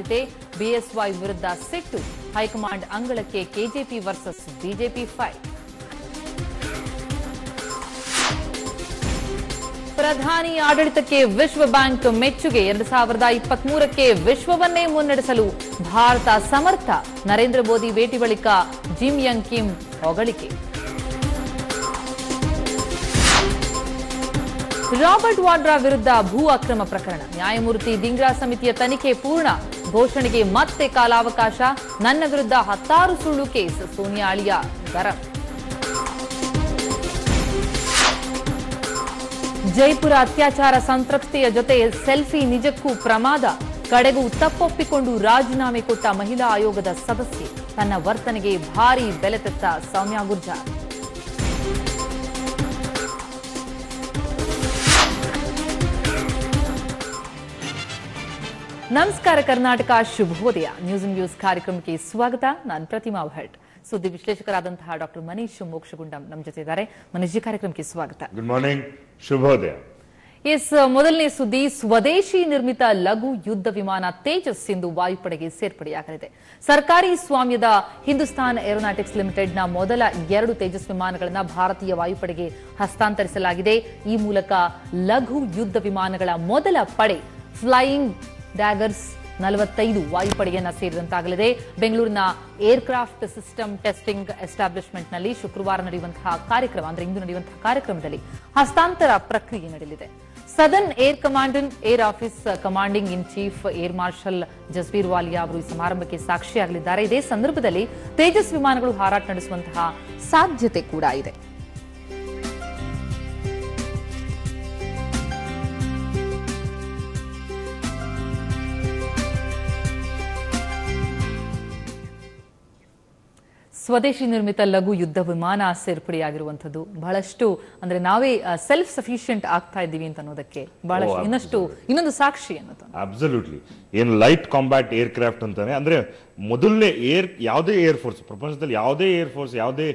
ಜೊತೆ ಬಿಎಸ್ವೈ ವಿರುದ್ಧ ಸಿಟ್ಟು ಹೈಕಮಾಂಡ್ ಅಂಗಳಕ್ಕೆ ಕೆಜೆಪಿ ವರ್ಸಸ್ ಬಿಜೆಪಿ ಫೈಟ್ ಪ್ರಧಾನಿ ಆಡಳಿತಕ್ಕೆ ವಿಶ್ವ ಬ್ಯಾಂಕ್ ಮೆಚ್ಚುಗೆ ಎರಡ್ ಸಾವಿರದ ಇಪ್ಪತ್ಮೂರಕ್ಕೆ ವಿಶ್ವವನ್ನೇ ಮುನ್ನಡೆಸಲು ಭಾರತ ಸಮರ್ಥ ನರೇಂದ್ರ ಮೋದಿ ಭೇಟಿ ಬಳಿಕ ಜಿಮ್ ಯಂಗ್ ಕಿಮ್ ಹೊಗಳಿಕೆ ರಾಬರ್ಟ್ ವಾಡ್ರಾ ವಿರುದ್ಧ ಭೂ ಅಕ್ರಮ ಪ್ರಕರಣ ನ್ಯಾಯಮೂರ್ತಿ ದಿಂಗ್ರಾ ಸಮಿತಿಯ ತನಿಖೆ ಪೂರ್ಣ ಘೋಷಣೆಗೆ ಮತ್ತೆ ಕಾಲಾವಕಾಶ ನನ್ನ ವಿರುದ್ಧ ಹತ್ತಾರು ಸುಳ್ಳು ಕೇಸ್ ಸೋನಿಯಾ ಅಳಿಯ ಗರಂ ಜೈಪುರ ಅತ್ಯಾಚಾರ ಸಂತ್ರಸ್ತಿಯ ಜೊತೆ ಸೆಲ್ಫಿ ನಿಜಕ್ಕೂ ಪ್ರಮಾದ ಕಡೆಗೂ ತಪ್ಪೊಪ್ಪಿಕೊಂಡು ರಾಜೀನಾಮೆ ಕೊಟ್ಟ ಮಹಿಳಾ ಆಯೋಗದ ಸದಸ್ಯೆ ತನ್ನ ವರ್ತನೆಗೆ ಭಾರೀ ಬೆಲೆ ತತ್ತ ಸೌಮ್ಯ ಗುರ್ಜಾ ನಮಸ್ಕಾರ ಕರ್ನಾಟಕ ಶುಭೋದಯ ನ್ಯೂಸ್ ಇನ್ ನ್ಯೂಸ್ ಕಾರ್ಯಕ್ರಮಕ್ಕೆ ಸ್ವಾಗತ ನಾನು ಪ್ರತಿಮಾ ಭಟ್ ಸುದ್ದಿ ವಿಶ್ಲೇಷಕರಾದಂತಹ ಡಾಕ್ಟರ್ ಮನೀಶ್ ಮೋಕ್ಷಗುಂಡಂ ನಮ್ಮ ಜೊತೆ ಇದ್ದಾರೆ ಮನೀಶ್ ಕಾರ್ಯಕ್ರಮಕ್ಕೆ ಸ್ವಾಗತ ಗುಡ್ ಮಾರ್ನಿಂಗ್ ಶುಭೋದಯ ಎಸ್ ಮೊದಲನೇ ಸುದ್ದಿ ಸ್ವದೇಶಿ ನಿರ್ಮಿತ ಲಘು ಯುದ್ಧ ವಿಮಾನ ತೇಜಸ್ ಇಂದು ವಾಯುಪಡೆಗೆ ಸೇರ್ಪಡೆಯಾಗಲಿದೆ ಸರ್ಕಾರಿ ಸ್ವಾಮ್ಯದ ಹಿಂದೂಸ್ತಾನ್ ಏರೋನಾಟಿಕ್ಸ್ ಲಿಮಿಟೆಡ್ನ ಮೊದಲ ಎರಡು ತೇಜಸ್ ವಿಮಾನಗಳನ್ನು ಭಾರತೀಯ ವಾಯುಪಡೆಗೆ ಹಸ್ತಾಂತರಿಸಲಾಗಿದೆ ಈ ಮೂಲಕ ಲಘು ಯುದ್ಧ ವಿಮಾನಗಳ ಮೊದಲ ಪಡೆ ಫ್ಲೈಯಿಂಗ್ ಡ್ಯಾಗರ್ಸ್ ನಲವತ್ತೈದು ವಾಯುಪಡೆಯನ್ನ ಸೇರಿದಂತಾಗಲಿದೆ ಬೆಂಗಳೂರಿನ ಏರ್ಕ್ರಾಫ್ಟ್ ಸಿಸ್ಟಮ್ ಟೆಸ್ಟಿಂಗ್ ಎಸ್ಟಾಬ್ಲಿಷ್ಮೆಂಟ್ನಲ್ಲಿ ಶುಕ್ರವಾರ ನಡೆಯುವಂತಹ ಕಾರ್ಯಕ್ರಮ ಅಂದರೆ ಇಂದು ನಡೆಯುವಂತಹ ಕಾರ್ಯಕ್ರಮದಲ್ಲಿ ಹಸ್ತಾಂತರ ಪ್ರಕ್ರಿಯೆ ನಡೆಯಲಿದೆ southern air command air office commanding in chief air marshal Jasbir Walia ಅವರು ಈ ಸಮಾರಂಭಕ್ಕೆ ಸಾಕ್ಷಿಯಾಗಲಿದ್ದಾರೆ ಇದೇ ಸಂದರ್ಭದಲ್ಲಿ ತೇಜಸ್ ವಿಮಾನಗಳು ಹಾರಾಟ ನಡೆಸುವಂತಹ ಸಾಧ್ಯತೆ ಕೂಡ ಇದೆ ಸ್ವದೇಶಿ ನಿರ್ಮಿತ ಲಘು ಯುದ್ಧ ವಿಮಾನ ಸೇರ್ಪಡೆಯಾಗಿರುವಂತದ್ದು ಬಹಳಷ್ಟು ಅಂದ್ರೆ ನಾವೇ ಸೆಲ್ಫ್ ಸಫಿಷಿಯಂಟ್ ಆಗ್ತಾ ಇದ್ದೀವಿ ಅಂತ ಅನ್ನೋದಕ್ಕೆ ಬಹಳಷ್ಟು ಇನ್ನಷ್ಟು ಇನ್ನೊಂದು ಸಾಕ್ಷಿ ಅನ್ನೋದು ಅಬ್ಸಲ್ಯೂಟ್ಲಿ ಏನು ಲೈಟ್ ಕಾಂಬ್ಯಾಟ್ ಏರ್ ಕ್ರಾಫ್ಟ್ ಅಂತಾನೆ ಅಂದ್ರೆ ಮೊದಲನೇ ಏರ್ ಯಾವುದೇ ಏರ್ ಫೋರ್ಸ್ ಪ್ರಪಂಚದಲ್ಲಿ ಯಾವುದೇ ಏರ್ ಫೋರ್ಸ್ ಯಾವುದೇ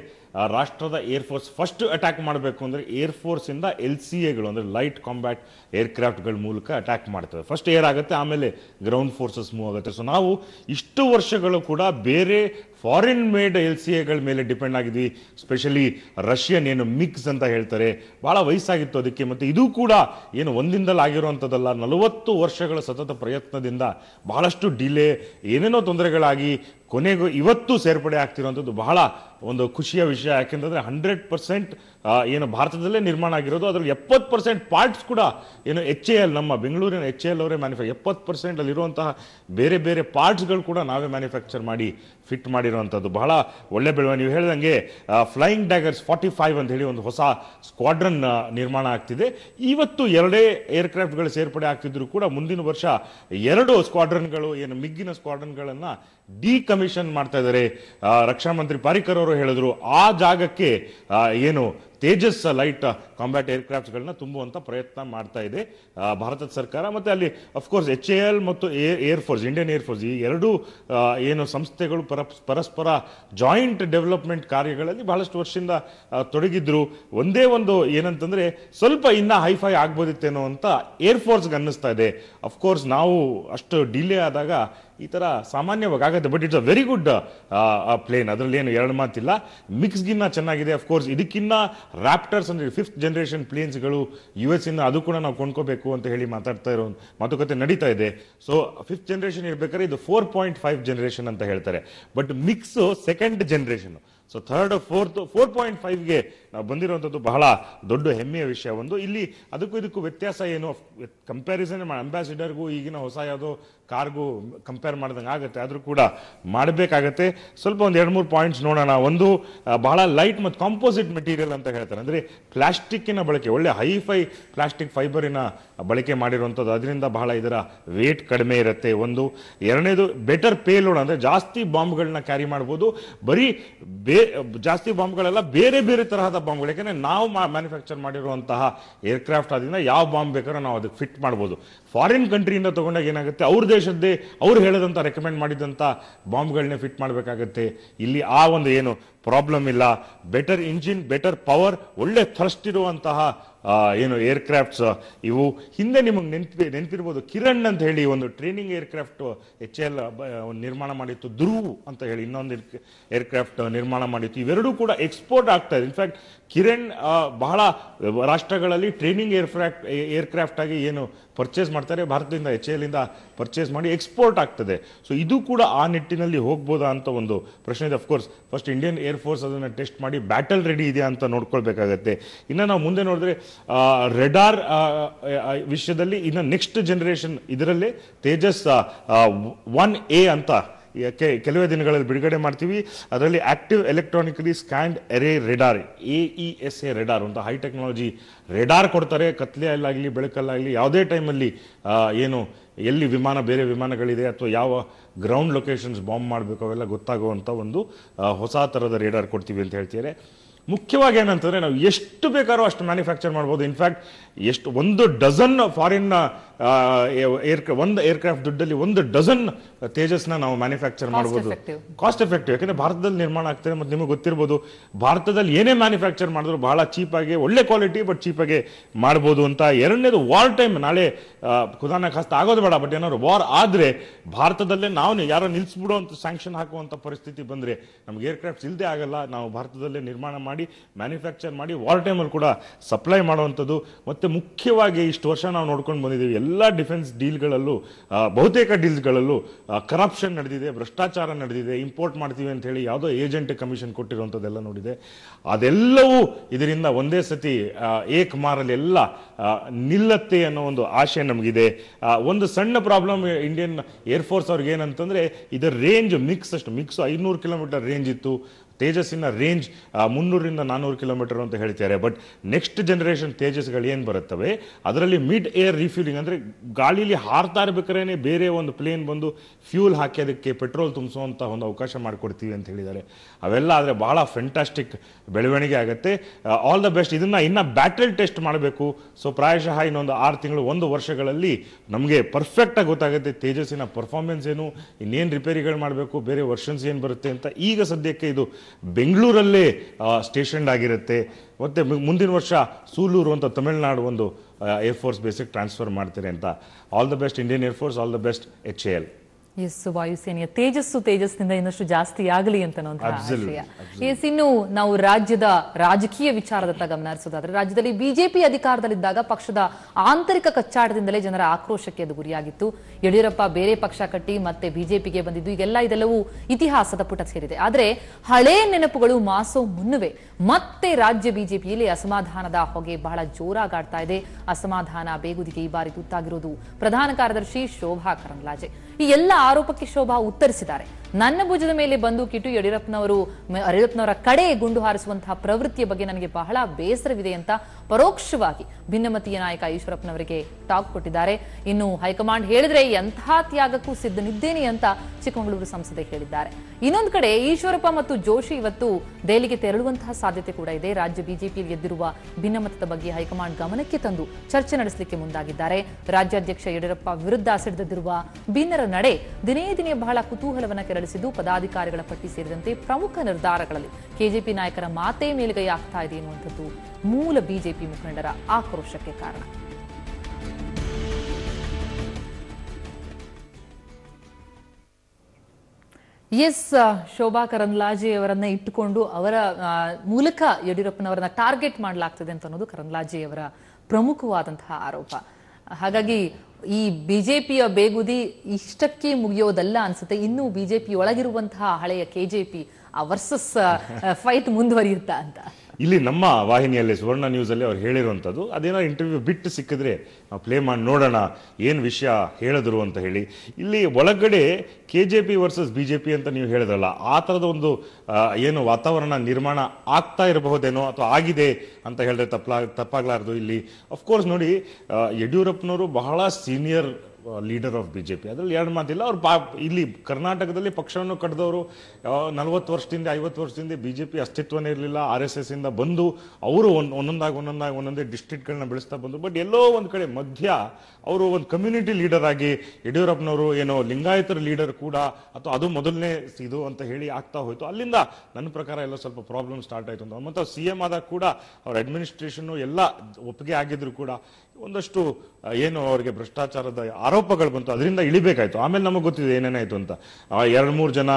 ರಾಷ್ಟ್ರದ ಏರ್ ಫೋರ್ಸ್ ಫಸ್ಟ್ ಅಟ್ಯಾಕ್ ಮಾಡಬೇಕು ಅಂದ್ರೆ ಏರ್ ಫೋರ್ಸ್ ಇಂದ ಎಲ್ ಸಿ ಎಗಳು ಅಂದ್ರೆ ಲೈಟ್ ಕಾಂಬ್ಯಾಟ್ ಏರ್ಕ್ರಾಫ್ಟ್ಗಳ ಮೂಲಕ ಅಟ್ಯಾಕ್ ಮಾಡ್ತವೆ ಫಸ್ಟ್ ಏರ್ ಆಗುತ್ತೆ ಆಮೇಲೆ ಗ್ರೌಂಡ್ ಫೋರ್ಸಸ್ ಮೂವ್ ಆಗುತ್ತೆ ಸೊ ನಾವು ಇಷ್ಟು ವರ್ಷಗಳು ಕೂಡ ಬೇರೆ ಫಾರಿನ್ ಮೇಡ್ ಎಲ್ ಸಿ ಎಗಳ ಮೇಲೆ ಡಿಪೆಂಡ್ ಆಗಿದ್ವಿ ಸ್ಪೆಷಲಿ ರಷ್ಯನ್ ಏನು ಮಿಕ್ಸ್ ಅಂತ ಹೇಳ್ತಾರೆ ಭಾಳ ವಯಸ್ಸಾಗಿತ್ತು ಅದಕ್ಕೆ ಮತ್ತು ಇದು ಕೂಡ ಏನು ಒಂದಿಂದಲೂ ಆಗಿರುವಂಥದ್ದಲ್ಲ ನಲವತ್ತು ವರ್ಷಗಳ ಸತತ ಪ್ರಯತ್ನದಿಂದ ಬಹಳಷ್ಟು ಡಿಲೇ ಏನೇನೋ ತೊಂದರೆಗಳಾಗಿ ಕೊನೆಗೂ ಇವತ್ತು ಸೇರ್ಪಡೆ ಆಗ್ತಿರೋವಂಥದ್ದು ಬಹಳ ಒಂದು ಖುಷಿಯ ವಿಷಯ ಯಾಕೆಂತಂದರೆ ಹಂಡ್ರೆಡ್ ಪರ್ಸೆಂಟ್ ಏನು ಭಾರತದಲ್ಲೇ ನಿರ್ಮಾಣ ಆಗಿರೋದು ಅದರಲ್ಲಿ ಎಪ್ಪತ್ತು ಪರ್ಸೆಂಟ್ ಪಾರ್ಟ್ಸ್ ಕೂಡ ಏನು ಎಚ್ ಎ ಎಲ್ ನಮ್ಮ ಬೆಂಗಳೂರಿನ ಎಚ್ ಎ ಎಲ್ ಅವರೇ ಮ್ಯಾನುಫ್ಯಾಕ್ ಎಪ್ಪತ್ತು ಪರ್ಸೆಂಟಲ್ಲಿ ಇರುವಂತಹ ಬೇರೆ ಬೇರೆ ಪಾರ್ಟ್ಸ್ಗಳು ಕೂಡ ನಾವೇ ಮ್ಯಾನುಫ್ಯಾಕ್ಚರ್ ಮಾಡಿ ಫಿಟ್ ಮಾಡಿರುವಂಥದ್ದು ಬಹಳ ಒಳ್ಳೆ ಬೆಳವಣಿಗೆ ನೀವು ಹೇಳಿದಂಗೆ ಫ್ಲೈಯಿಂಗ್ ಡ್ಯಾಗರ್ಸ್ ಫಾರ್ಟಿ ಫೈವ್ ಅಂತ ಹೇಳಿ ಒಂದು ಹೊಸ ಸ್ಕ್ವಾಡ್ರನ್ ನಿರ್ಮಾಣ ಆಗ್ತಿದೆ ಇವತ್ತು ಎರಡೇ ಏರ್ಕ್ರಾಫ್ಟ್ಗಳು ಸೇರ್ಪಡೆ ಆಗ್ತಿದ್ರು ಕೂಡ ಮುಂದಿನ ವರ್ಷ ಎರಡು ಸ್ಕ್ವಾಡ್ರನ್ಗಳು ಏನು ಮಿಗ್ಗಿನ ಸ್ಕ್ವಾಡ್ರನ್ಗಳನ್ನು ಡಿಕಮಿಷನ್ ಮಾಡ್ತಾ ಇದ್ದಾರೆ ರಕ್ಷಣಾ ಮಂತ್ರಿ ಪಾರಿಕರ್ ಅವರು ಹೇಳಿದ್ರು ಆ ಜಾಗಕ್ಕೆ ಏನು ತೇಜಸ್ ಲೈಟ್ ಕಾಂಬ್ಯಾಟ್ ಏರ್ಕ್ರಾಫ್ಟ್ಗಳನ್ನ ತುಂಬುವಂಥ ಪ್ರಯತ್ನ ಮಾಡ್ತಾ ಇದೆ ಭಾರತದ ಸರ್ಕಾರ ಮತ್ತು ಅಲ್ಲಿ ಅಫ್ಕೋರ್ಸ್ ಎಚ್ ಎ ಎಲ್ ಮತ್ತು air force Indian air force ಈ ಎರಡೂ ಏನು ಸಂಸ್ಥೆಗಳು ಪರಸ್ಪರ ಜಾಯಿಂಟ್ ಡೆವಲಪ್ಮೆಂಟ್ ಕಾರ್ಯಗಳಲ್ಲಿ ಬಹಳಷ್ಟು ವರ್ಷದಿಂದ ತೊಡಗಿದ್ರು ಒಂದೇ ಒಂದು ಏನಂತಂದ್ರೆ ಸ್ವಲ್ಪ ಇನ್ನೂ ಹೈಫೈ ಆಗ್ಬೋದಿತ್ತೇನೋ ಅಂತ ಏರ್ ಫೋರ್ಸ್ಗೆ ಅನ್ನಿಸ್ತಾ ಇದೆ ಅಫ್ಕೋರ್ಸ್ ನಾವು ಅಷ್ಟು ಡಿಲೇ ಆದಾಗ ಈ ಥರ ಸಾಮಾನ್ಯವಾಗಿ ಆಗುತ್ತೆ but it's a very good plane ಅದರಲ್ಲಿ ಏನು ಎರಡು ಮಾತಿಲ್ಲ ಮಿಕ್ಸ್ಗಿನ್ನ ಚೆನ್ನಾಗಿದೆ ಅಫ್ಕೋರ್ಸ್ ಇದಕ್ಕಿನ್ನ ರ್ಯಾಪ್ಟರ್ಸ್ ಅಂದರೆ ಫಿಫ್ತ್ ಜನರೇಷನ್ ಪ್ಲೇನ್ಸ್ಗಳು ಯು ಎಸ್ ಇಂದ ಅದು ಕೂಡ ನಾವು ಕೊಂಡ್ಕೋಬೇಕು ಅಂತ ಹೇಳಿ ಮಾತಾಡ್ತಾ ಇರೋ ಮಾತುಕತೆ ನಡೀತಾ ಇದೆ ಸೊ ಫಿಫ್ತ್ ಜನರೇಷನ್ ಇರ್ಬೇಕಾದ್ರೆ ಇದು ಫೋರ್ ಪಾಯಿಂಟ್ ಫೈವ್ ಜನರೇಷನ್ ಅಂತ ಹೇಳ್ತಾರೆ but MiGs second generation so third fourth four point ಫೈವ್ಗೆ ನಾವು ಬಂದಿರುವಂಥದ್ದು ಬಹಳ ದೊಡ್ಡ ಹೆಮ್ಮೆಯ ವಿಷಯ ಒಂದು ಇಲ್ಲಿ ಅದಕ್ಕೂ ಇದಕ್ಕೂ ವ್ಯತ್ಯಾಸ ಏನು ಕಂಪ್ಯಾರಿಸನ್ ಅಂಬಾಸಿಡರ್ಗೂ ಈಗಿನ ಹೊಸ ಯಾವುದೋ ಕಾರ್ಗೂ ಕಂಪೇರ್ ಮಾಡಿದಂಗೆ ಆಗುತ್ತೆ ಆದರೂ ಕೂಡ ಮಾಡಬೇಕಾಗತ್ತೆ ಸ್ವಲ್ಪ ಒಂದು ಎರಡು ಮೂರು ಪಾಯಿಂಟ್ಸ್ ನೋಡೋಣ ಒಂದು ಬಹಳ ಲೈಟ್ ಮತ್ತು ಕಾಂಪೋಸಿಟ್ ಮೆಟೀರಿಯಲ್ ಅಂತ ಹೇಳ್ತಾರೆ ಅಂದರೆ ಪ್ಲಾಸ್ಟಿಕ್ಕಿನ ಬಳಕೆ ಒಳ್ಳೆ ಹೈಫೈ ಪ್ಲಾಸ್ಟಿಕ್ ಫೈಬರಿನ ಬಳಕೆ ಮಾಡಿರುವಂಥದ್ದು ಅದರಿಂದ ಬಹಳ ಇದರ ವೇಟ್ ಕಡಿಮೆ ಇರುತ್ತೆ ಒಂದು ಎರಡನೇದು ಬೆಟರ್ ಪೇಲೋಡ್ ಅಂದರೆ ಜಾಸ್ತಿ ಬಾಂಬ್ಗಳನ್ನ ಕ್ಯಾರಿ ಮಾಡ್ಬೋದು ಬರೀ ಜಾಸ್ತಿ ಬಾಂಬ್ಗಳೆಲ್ಲ ಬೇರೆ ಬೇರೆ ತರಹದ ಬಾಂಬ್ಗಳು ಯಾಕೆಂದರೆ ನಾವು ಮ್ಯಾನುಫ್ಯಾಕ್ಚರ್ ಮಾಡಿರುವಂತಹ ಏರ್ಕ್ರಾಫ್ಟ್ ಆದ್ದರಿಂದ ಯಾವ ಬಾಂಬ್ ಬೇಕಾದ್ರೂ ನಾವು ಅದಕ್ಕೆ ಫಿಟ್ ಮಾಡ್ಬೋದು ಫಾರಿನ್ ಕಂಟ್ರಿಯಿಂದ ತೊಗೊಂಡಾಗ ಏನಾಗುತ್ತೆ ಅವ್ರ ದೇಶದ್ದೇ ಅವ್ರು ಹೇಳಿದಂಥ ರೆಕಮೆಂಡ್ ಮಾಡಿದಂಥ ಬಾಂಬ್ಗಳನ್ನೇ ಫಿಟ್ ಮಾಡಬೇಕಾಗತ್ತೆ ಇಲ್ಲಿ ಆ ಒಂದು ಏನು ಪ್ರಾಬ್ಲಮ್ ಇಲ್ಲ ಬೆಟರ್ ಇಂಜಿನ್ ಬೆಟರ್ ಪವರ್ ಒಳ್ಳೆ ಥ್ರಸ್ಟ್ ಇರುವಂತಹ ಏನು ಏರ್ಕ್ರಾಫ್ಟ್ಸ್ ಇವು ಹಿಂದೆ ನಿಮಗೆ ನೆನ್ಪಿ ನೆನ್ಪಿರ್ಬೋದು ಕಿರಣ್ ಅಂತ ಹೇಳಿ ಒಂದು ಟ್ರೈನಿಂಗ್ ಏರ್ಕ್ರಾಫ್ಟ್ ಎಚ್ ಎಲ್ ನಿರ್ಮಾಣ ಮಾಡಿತ್ತು ಧ್ರುವ್ ಅಂತ ಹೇಳಿ ಇನ್ನೊಂದು ಏರ್ಕ್ರಾಫ್ಟ್ ನಿರ್ಮಾಣ ಮಾಡಿತ್ತು ಇವೆರಡೂ ಕೂಡ ಎಕ್ಸ್ಪೋರ್ಟ್ ಆಗ್ತಾ ಇದೆ ಇನ್ಫ್ಯಾಕ್ಟ್ ಕಿರಣ್ ಬಹಳ ರಾಷ್ಟ್ರಗಳಲ್ಲಿ ಟ್ರೈನಿಂಗ್ ಏರ್ಕ್ರಾಫ್ಟ್ ಏರ್ಕ್ರಾಫ್ಟ್ ಆಗಿ ಏನು ಪರ್ಚೇಸ್ ಮಾಡ್ತಾರೆ ಭಾರತದಿಂದ ಎಚ್ ಎಲ್ ಇಂದ ಪರ್ಚೇಸ್ ಮಾಡಿ ಎಕ್ಸ್ಪೋರ್ಟ್ ಆಗ್ತದೆ ಸೊ ಇದು ಕೂಡ ಆ ನಿಟ್ಟಿನಲ್ಲಿ ಹೋಗ್ಬೋದಾ ಅಂತ ಒಂದು ಪ್ರಶ್ನೆ ಇದೆ of course first Indian air air force force ಅದನ್ನು ಟೆಸ್ಟ್ ಮಾಡಿ ಬ್ಯಾಟಲ್ ರೆಡಿ ಇದೆಯಾ ಅಂತ ನೋಡ್ಕೊಳ್ಬೇಕಾಗತ್ತೆ ಇನ್ನು ನಾವು ಮುಂದೆ ನೋಡಿದ್ರೆ ರೆಡಾರ್ ವಿಷಯದಲ್ಲಿ ಇನ್ನು ನೆಕ್ಸ್ಟ್ ಜನರೇಷನ್ ಇದರಲ್ಲೇ ತೇಜಸ್ ಒನ್ ಎ ಅಂತ ಕೆಲವೇ ದಿನಗಳಲ್ಲಿ ಬಿಡುಗಡೆ ಮಾಡ್ತೀವಿ ಅದರಲ್ಲಿ active electronically scanned array radar A E S A radar ಅಂತ ಹೈ ಟೆಕ್ನಾಲಜಿ ರೆಡಾರ್ ಕೊಡ್ತಾರೆ ಕತ್ಲೆಯಲ್ಲಾಗಲಿ ಬೆಳಕಲ್ಲಾಗಲಿ ಯಾವುದೇ ಟೈಮಲ್ಲಿ ಏನು ಎಲ್ಲಿ ವಿಮಾನ ಬೇರೆ ವಿಮಾನಗಳಿದೆ ಅಥವಾ ಯಾವ ಗ್ರೌಂಡ್ ಲೊಕೇಶನ್ಸ್ ಬಾಂಬ್ ಮಾಡಬೇಕು ಅವೆಲ್ಲ ಗೊತ್ತಾಗುವಂಥ ಒಂದು ಹೊಸ ಥರದ ರೇಡಾರ್ ಕೊಡ್ತೀವಿ ಅಂತ ಹೇಳ್ತಿದ್ದಾರೆ ಮುಖ್ಯವಾಗಿ ಏನಂತಂದರೆ ನಾವು ಎಷ್ಟು ಬೇಕಾದ್ರೂ ಅಷ್ಟು ಮ್ಯಾನುಫ್ಯಾಕ್ಚರ್ ಮಾಡ್ಬೋದು ಇನ್ಫ್ಯಾಕ್ಟ್ ಎಷ್ಟು ಒಂದು ಡಜನ್ ಫಾರಿನ್ ಏರ್ ಒಂದು ಏರ್ಕ್ರಾಫ್ಟ್ ದುಡ್ಡಲ್ಲಿ ಒಂದು ಡಜನ್ ತೇಜಸ್ನ ನಾವು ಮ್ಯಾನುಫ್ಯಾಕ್ಚರ್ ಮಾಡ್ಬೋದು ಕಾಸ್ಟ್ ಎಫೆಕ್ಟಿವ್ ಯಾಕಂದ್ರೆ ಭಾರತದಲ್ಲಿ ನಿರ್ಮಾಣ ಆಗ್ತದೆ ಮತ್ತು ನಿಮಗೆ ಗೊತ್ತಿರ್ಬೋದು ಭಾರತದಲ್ಲಿ ಏನೇ ಮ್ಯಾನುಫ್ಯಾಕ್ಚರ್ ಮಾಡಿದ್ರು ಬಹಳ ಚೀಪಾಗಿ ಒಳ್ಳೆ ಕ್ವಾಲಿಟಿ ಬಟ್ ಚೀಪಾಗಿ ಮಾಡ್ಬೋದು ಅಂತ ಎರಡನೇದು ವಾರ್ ಟೈಮ್ ನಾಳೆ ಖುದಾನ ಆಗೋದು ಬೇಡ ಬಟ್ ಏನಾದ್ರು ವಾರ್ ಆದರೆ ಭಾರತದಲ್ಲೇ ನಾವು ಯಾರೋ ನಿಲ್ಲಿಸ್ಬಿಡೋ ಅಂತ ಸ್ಯಾಂಕ್ಷನ್ ಹಾಕುವಂಥ ಪರಿಸ್ಥಿತಿ ಬಂದರೆ ನಮ್ಗೆ ಏರ್ಕ್ರಾಫ್ಟ್ಸ್ ಇಲ್ಲದೆ ಆಗಲ್ಲ ನಾವು ಭಾರತದಲ್ಲೇ ನಿರ್ಮಾಣ ಮಾಡಿ ಮ್ಯಾನುಫ್ಯಾಕ್ಚರ್ ಮಾಡಿ ವಾರ್ ಟೈಮಲ್ಲಿ ಕೂಡ ಸಪ್ಲೈ ಮಾಡುವಂಥದ್ದು ಮತ್ತು ಮುಖ್ಯವಾಗಿ ಇಷ್ಟು ವರ್ಷ ನಾವು ನೋಡ್ಕೊಂಡು ಬಂದಿದ್ದೀವಿ ಎಲ್ಲ ಡಿಫೆನ್ಸ್ ಡೀಲ್ಗಳಲ್ಲೂ ಬಹುತೇಕ ಡೀಲ್ಸ್ಗಳಲ್ಲೂ ಕರಪ್ಷನ್ ನಡೆದಿದೆ ಭ್ರಷ್ಟಾಚಾರ ನಡೆದಿದೆ ಇಂಪೋರ್ಟ್ ಮಾಡ್ತೀವಿ ಅಂತ ಹೇಳಿ ಯಾವುದೋ ಏಜೆಂಟ್ ಕಮಿಷನ್ ಕೊಟ್ಟಿರುವಂಥದ್ದೆಲ್ಲ ನೋಡಿದೆ ಅದೆಲ್ಲವೂ ಇದರಿಂದ ಒಂದೇ ಸತಿ ಮಾರಲ್ಲಿ ಎಲ್ಲ ನಿಲ್ಲತ್ತೆ ಅನ್ನೋ ಒಂದು ಆಶೆ ನಮಗಿದೆ ಒಂದು ಸಣ್ಣ ಪ್ರಾಬ್ಲಮ್ ಇಂಡಿಯನ್ ಏರ್ಫೋರ್ಸ್ ಅವ್ರಿಗೆ ಏನಂತಂದ್ರೆ ಇದರ ರೇಂಜ್ ಮಿಕ್ಸ್ ಅಷ್ಟು ಮಿಕ್ಸ್ ಐನೂರು ಕಿಲೋಮೀಟರ್ ರೇಂಜ್ ಇತ್ತು ತೇಜಸ್ಸಿನ ರೇಂಜ್ ಮುನ್ನೂರರಿಂದ ನಾನ್ನೂರು ಕಿಲೋಮೀಟರ್ ಅಂತ ಹೇಳ್ತಾರೆ ಬಟ್ ನೆಕ್ಸ್ಟ್ ಜನರೇಷನ್ ತೇಜಸ್ಗಳು ಏನು ಬರುತ್ತವೆ ಅದರಲ್ಲಿ ಮಿಡ್ ಏರ್ ರಿಫ್ಯೂಲಿಂಗ್ ಅಂದರೆ ಗಾಳಿಲಿ ಹಾರ್ತಾ ಇರ್ಬೇಕಾದ್ರೆ ಬೇರೆ ಒಂದು ಪ್ಲೇನ್ ಬಂದು ಫ್ಯೂಲ್ ಹಾಕಿ ಅದಕ್ಕೆ ಪೆಟ್ರೋಲ್ ತುಂಬಿಸುವಂಥ ಒಂದು ಅವಕಾಶ ಮಾಡಿಕೊಡ್ತೀವಿ ಅಂತ ಹೇಳಿದ್ದಾರೆ ಅವೆಲ್ಲ ಆದರೆ ಭಾಳ ಫೆಂಟಾಸ್ಟಿಕ್ ಬೆಳವಣಿಗೆ ಆಗುತ್ತೆ ಆಲ್ ದ ಬೆಸ್ಟ್ ಇದನ್ನು ಇನ್ನು ಬ್ಯಾಟ್ರಿಲ್ ಟೆಸ್ಟ್ ಮಾಡಬೇಕು ಸೊ ಪ್ರಾಯಶಃ ಇನ್ನೊಂದು ಆರು ತಿಂಗಳು ಒಂದು ವರ್ಷಗಳಲ್ಲಿ ನಮಗೆ ಪರ್ಫೆಕ್ಟಾಗಿ ಗೊತ್ತಾಗುತ್ತೆ ತೇಜಸ್ಸಿನ ಪರ್ಫಾರ್ಮೆನ್ಸ್ ಏನು ಇನ್ನೇನು ರಿಪೇರಿಗಳು ಮಾಡಬೇಕು ಬೇರೆ ವರ್ಷನ್ಸ್ ಏನು ಬರುತ್ತೆ ಅಂತ ಈಗ ಸದ್ಯಕ್ಕೆ ಇದು ಬೆಂಗಳೂರಲ್ಲೇ ಸ್ಟೇಷನ್ ಆಗಿರುತ್ತೆ ಮತ್ತು ಮುಂದಿನ ವರ್ಷ ಸೂಲೂರು ಅಂತ ತಮಿಳುನಾಡು ಒಂದು ಏರ್ಫೋರ್ಸ್ ಬೇಸಿಗೆ ಟ್ರಾನ್ಸ್ಫರ್ ಮಾಡ್ತೀರಿ ಅಂತ all the best Indian air force all the best H A L ಎಸ್ಸು ವಾಯುಸೇನೆಯ ತೇಜಸ್ಸು ತೇಜಸ್ನಿಂದ ಇನ್ನಷ್ಟು ಜಾಸ್ತಿ ಆಗಲಿ ಅಂತ ಆಶಯ ಎಸ್ ಇನ್ನು ನಾವು ರಾಜ್ಯದ ರಾಜಕೀಯ ವಿಚಾರದತ್ತ ಗಮನ ಹರಿಸೋದಾದ್ರೆ ರಾಜ್ಯದಲ್ಲಿ ಬಿಜೆಪಿ ಅಧಿಕಾರದಲ್ಲಿದ್ದಾಗ ಪಕ್ಷದ ಆಂತರಿಕ ಕಚ್ಚಾಟದಿಂದಲೇ ಜನರ ಆಕ್ರೋಶಕ್ಕೆ ಅದು ಗುರಿಯಾಗಿತ್ತು ಯಡಿಯೂರಪ್ಪ ಬೇರೆ ಪಕ್ಷ ಕಟ್ಟಿ ಮತ್ತೆ ಬಿಜೆಪಿಗೆ ಬಂದಿದ್ದು ಈಗೆಲ್ಲ ಇದೆಲ್ಲವೂ ಇತಿಹಾಸದ ಪುಟ ಸೇರಿದೆ ಆದರೆ ಹಳೇ ನೆನಪುಗಳು ಮಾಸೋ ಮುನ್ನವೇ ಮತ್ತೆ ರಾಜ್ಯ ಬಿಜೆಪಿಯಲ್ಲಿ ಅಸಮಾಧಾನದ ಹೊಗೆ ಬಹಳ ಜೋರಾಗಾಡ್ತಾ ಇದೆ ಅಸಮಾಧಾನ ಬೇಗುದಿಗೆ ಈ ಬಾರಿ ತುತ್ತಾಗಿರೋದು ಪ್ರಧಾನ ಕಾರ್ಯದರ್ಶಿ ಶೋಭಾ ಕರಂದ್ಲಾಜೆ ಈ ಎಲ್ಲ ಆರೋಪಕ್ಕೆ ಶೋಭಾ ಉತ್ತರಿಸಿದ್ದಾರೆ ನನ್ನ ಭುಜದ ಮೇಲೆ ಬಂದು ಕಿಟು ಯಡಿಯೂರಪ್ಪನವರು ಯಡಿಯೂರಪ್ಪನವರ ಕಡೆ ಗುಂಡು ಹಾರಿಸುವಂತಹ ಪ್ರವೃತ್ತಿಯ ಬಗ್ಗೆ ನನಗೆ ಬಹಳ ಬೇಸರವಿದೆ ಅಂತ ಪರೋಕ್ಷವಾಗಿ ಭಿನ್ನಮತೀಯ ನಾಯಕ ಈಶ್ವರಪ್ಪನವರಿಗೆ ಟಾಕ್ ಕೊಟ್ಟಿದ್ದಾರೆ ಇನ್ನು ಹೈಕಮಾಂಡ್ ಹೇಳಿದ್ರೆ ಎಂಥ ತ್ಯಾಗಕ್ಕೂ ಸಿದ್ಧನಿದ್ದೇನೆ ಅಂತ ಚಿಕ್ಕಮಗಳೂರು ಸಂಸದೆ ಹೇಳಿದ್ದಾರೆ ಇನ್ನೊಂದು ಕಡೆ ಈಶ್ವರಪ್ಪ ಮತ್ತು ಜೋಶಿ ಇವತ್ತು ದೆಹಲಿಗೆ ತೆರಳುವಂತಹ ಸಾಧ್ಯತೆ ಕೂಡ ಇದೆ ರಾಜ್ಯ ಬಿಜೆಪಿಯಲ್ಲಿ ಎದ್ದಿರುವ ಭಿನ್ನಮತದ ಬಗ್ಗೆ ಹೈಕಮಾಂಡ್ ಗಮನಕ್ಕೆ ತಂದು ಚರ್ಚೆ ನಡೆಸಲಿಕ್ಕೆ ಮುಂದಾಗಿದ್ದಾರೆ ರಾಜ್ಯಾಧ್ಯಕ್ಷ ಯಡಿಯೂರಪ್ಪ ವಿರುದ್ಧ ಸಿಡಿದಿರುವ ಭಿನ್ನರ ನಡೆ ದಿನೇ ದಿನೇ ಬಹಳ ಕುತೂಹಲವನ್ನು ಹೊರಡಿಸಿದ್ದು ಪದಾಧಿಕಾರಿಗಳ ಪಟ್ಟಿ ಸೇರಿದಂತೆ ಪ್ರಮುಖ ನಿರ್ಧಾರಗಳಲ್ಲಿ ಕೆಜೆಪಿ ನಾಯಕರ ಮಾತೇ ಮೇಲುಗೈ ಆಗ್ತಾ ಇದೆ ಎನ್ನುವಂಥದ್ದು ಮೂಲ ಬಿಜೆಪಿ ಮುಖಂಡರ ಆಕ್ರೋಶಕ್ಕೆ ಕಾರಣ ಎಸ್ ಶೋಭಾ ಕರಂದ್ಲಾಜೆ ಅವರನ್ನ ಇಟ್ಟುಕೊಂಡು ಅವರ ಮೂಲಕ ಯಡಿಯೂರಪ್ಪನವರನ್ನ ಟಾರ್ಗೆಟ್ ಮಾಡಲಾಗ್ತದೆ ಅಂತ ಅನ್ನೋದು ಕರಂದ್ಲಾಜೆ ಅವರ ಪ್ರಮುಖವಾದಂತಹ ಆರೋಪ ಹಾಗಾಗಿ ಈ ಬಿಜೆಪಿಯ ಬೇಗುದಿ ಇಷ್ಟಕ್ಕೆ ಮುಗಿಯೋದಲ್ಲ ಅನ್ಸುತ್ತೆ ಇನ್ನು ಬಿಜೆಪಿ ಒಳಗಿರುವಂತಹ ಹಳೆಯ ಕೆಜೆಪಿ ಆ ವರ್ಸಸ್ ಫೈಟ್ ಮುಂದುವರಿಯುತ್ತಾ ಅಂತ ಇಲ್ಲಿ ನಮ್ಮ ವಾಹಿನಿಯಲ್ಲಿ ಸುವರ್ಣ ನ್ಯೂಸಲ್ಲಿ ಅವ್ರು ಹೇಳಿರುವಂಥದ್ದು ಅದೇನೋ ಇಂಟರ್ವ್ಯೂ ಬಿಟ್ಟು ಸಿಕ್ಕಿದ್ರೆ ನಾವು ಪ್ಲೇ ಮಾಡಿ ನೋಡೋಣ ಏನು ವಿಷಯ ಹೇಳಿದ್ರು ಅಂತ ಹೇಳಿ ಇಲ್ಲಿ ಒಳಗಡೆ K J P versus B J P ಅಂತ ನೀವು ಹೇಳಿದ್ರಲ್ಲ ಆ ಥರದ ಒಂದು ಏನು ವಾತಾವರಣ ನಿರ್ಮಾಣ ಆಗ್ತಾ ಇರಬಹುದೇನೋ ಅಥವಾ ಆಗಿದೆ ಅಂತ ಹೇಳಿದ್ರೆ ತಪ್ಪಲಾ ತಪ್ಪಾಗಲಾರ್ದು ಇಲ್ಲಿ ಅಫ್ಕೋರ್ಸ್ ನೋಡಿ ಯಡಿಯೂರಪ್ಪನವರು ಬಹಳ senior leader of B J P ಅದರಲ್ಲಿ ಎರಡು ಮಾತಿಲ್ಲ ಅವ್ರು ಪಾ ಇಲ್ಲಿ ಕರ್ನಾಟಕದಲ್ಲಿ ಪಕ್ಷವನ್ನು ಕಟ್ಟಿದವರು ನಲವತ್ತು ವರ್ಷದಿಂದ ಐವತ್ತು ವರ್ಷದಿಂದ ಬಿ ಜೆ ಪಿ ಅಸ್ತಿತ್ವನೇ ಇರಲಿಲ್ಲ ಆರ್ ಎಸ್ ಎಸ್ ಇಂದ ಬಂದು ಅವರು ಒಂದು ಒಂದೊಂದಾಗಿ ಒಂದೊಂದಾಗಿ ಒಂದೊಂದೇ ಡಿಸ್ಟ್ರಿಕ್ಟ್ಗಳನ್ನ ಬೆಳೆಸ್ತಾ ಬಂದರು ಬಟ್ ಎಲ್ಲೋ ಒಂದು ಕಡೆ ಮಧ್ಯ ಅವರು ಒಂದು ಕಮ್ಯುನಿಟಿ ಲೀಡರ್ ಆಗಿ ಯಡಿಯೂರಪ್ಪನವರು ಏನೋ ಲಿಂಗಾಯತರ ಲೀಡರ್ ಕೂಡ ಅಥವಾ ಅದು ಮೊದಲನೇ ಇದು ಅಂತ ಹೇಳಿ ಆಗ್ತಾ ಹೋಯಿತು ಅಲ್ಲಿಂದ ನನ್ನ ಪ್ರಕಾರ ಎಲ್ಲ ಸ್ವಲ್ಪ ಪ್ರಾಬ್ಲಮ್ ಸ್ಟಾರ್ಟ್ ಆಯಿತು ಅಂತ ಮತ್ತು ಸಿ ಎಂ ಆದಾಗ ಕೂಡ ಅವ್ರ ಅಡ್ಮಿನಿಸ್ಟ್ರೇಷನ್ ಎಲ್ಲ ಒಪ್ಪಿಗೆ ಆಗಿದ್ರು ಕೂಡ ಒಂದಷ್ಟು ಏನು ಅವರಿಗೆ ಭ್ರಷ್ಟಾಚಾರದ ಆರೋಪಗಳು ಬಂತು ಅದರಿಂದ ಇಳಿಬೇಕಾಯ್ತು ಆಮೇಲೆ ನಮಗೆ ಗೊತ್ತಿದೆ ಏನೇನಾಯ್ತು ಅಂತ ಎರಡು ಮೂರು ಜನ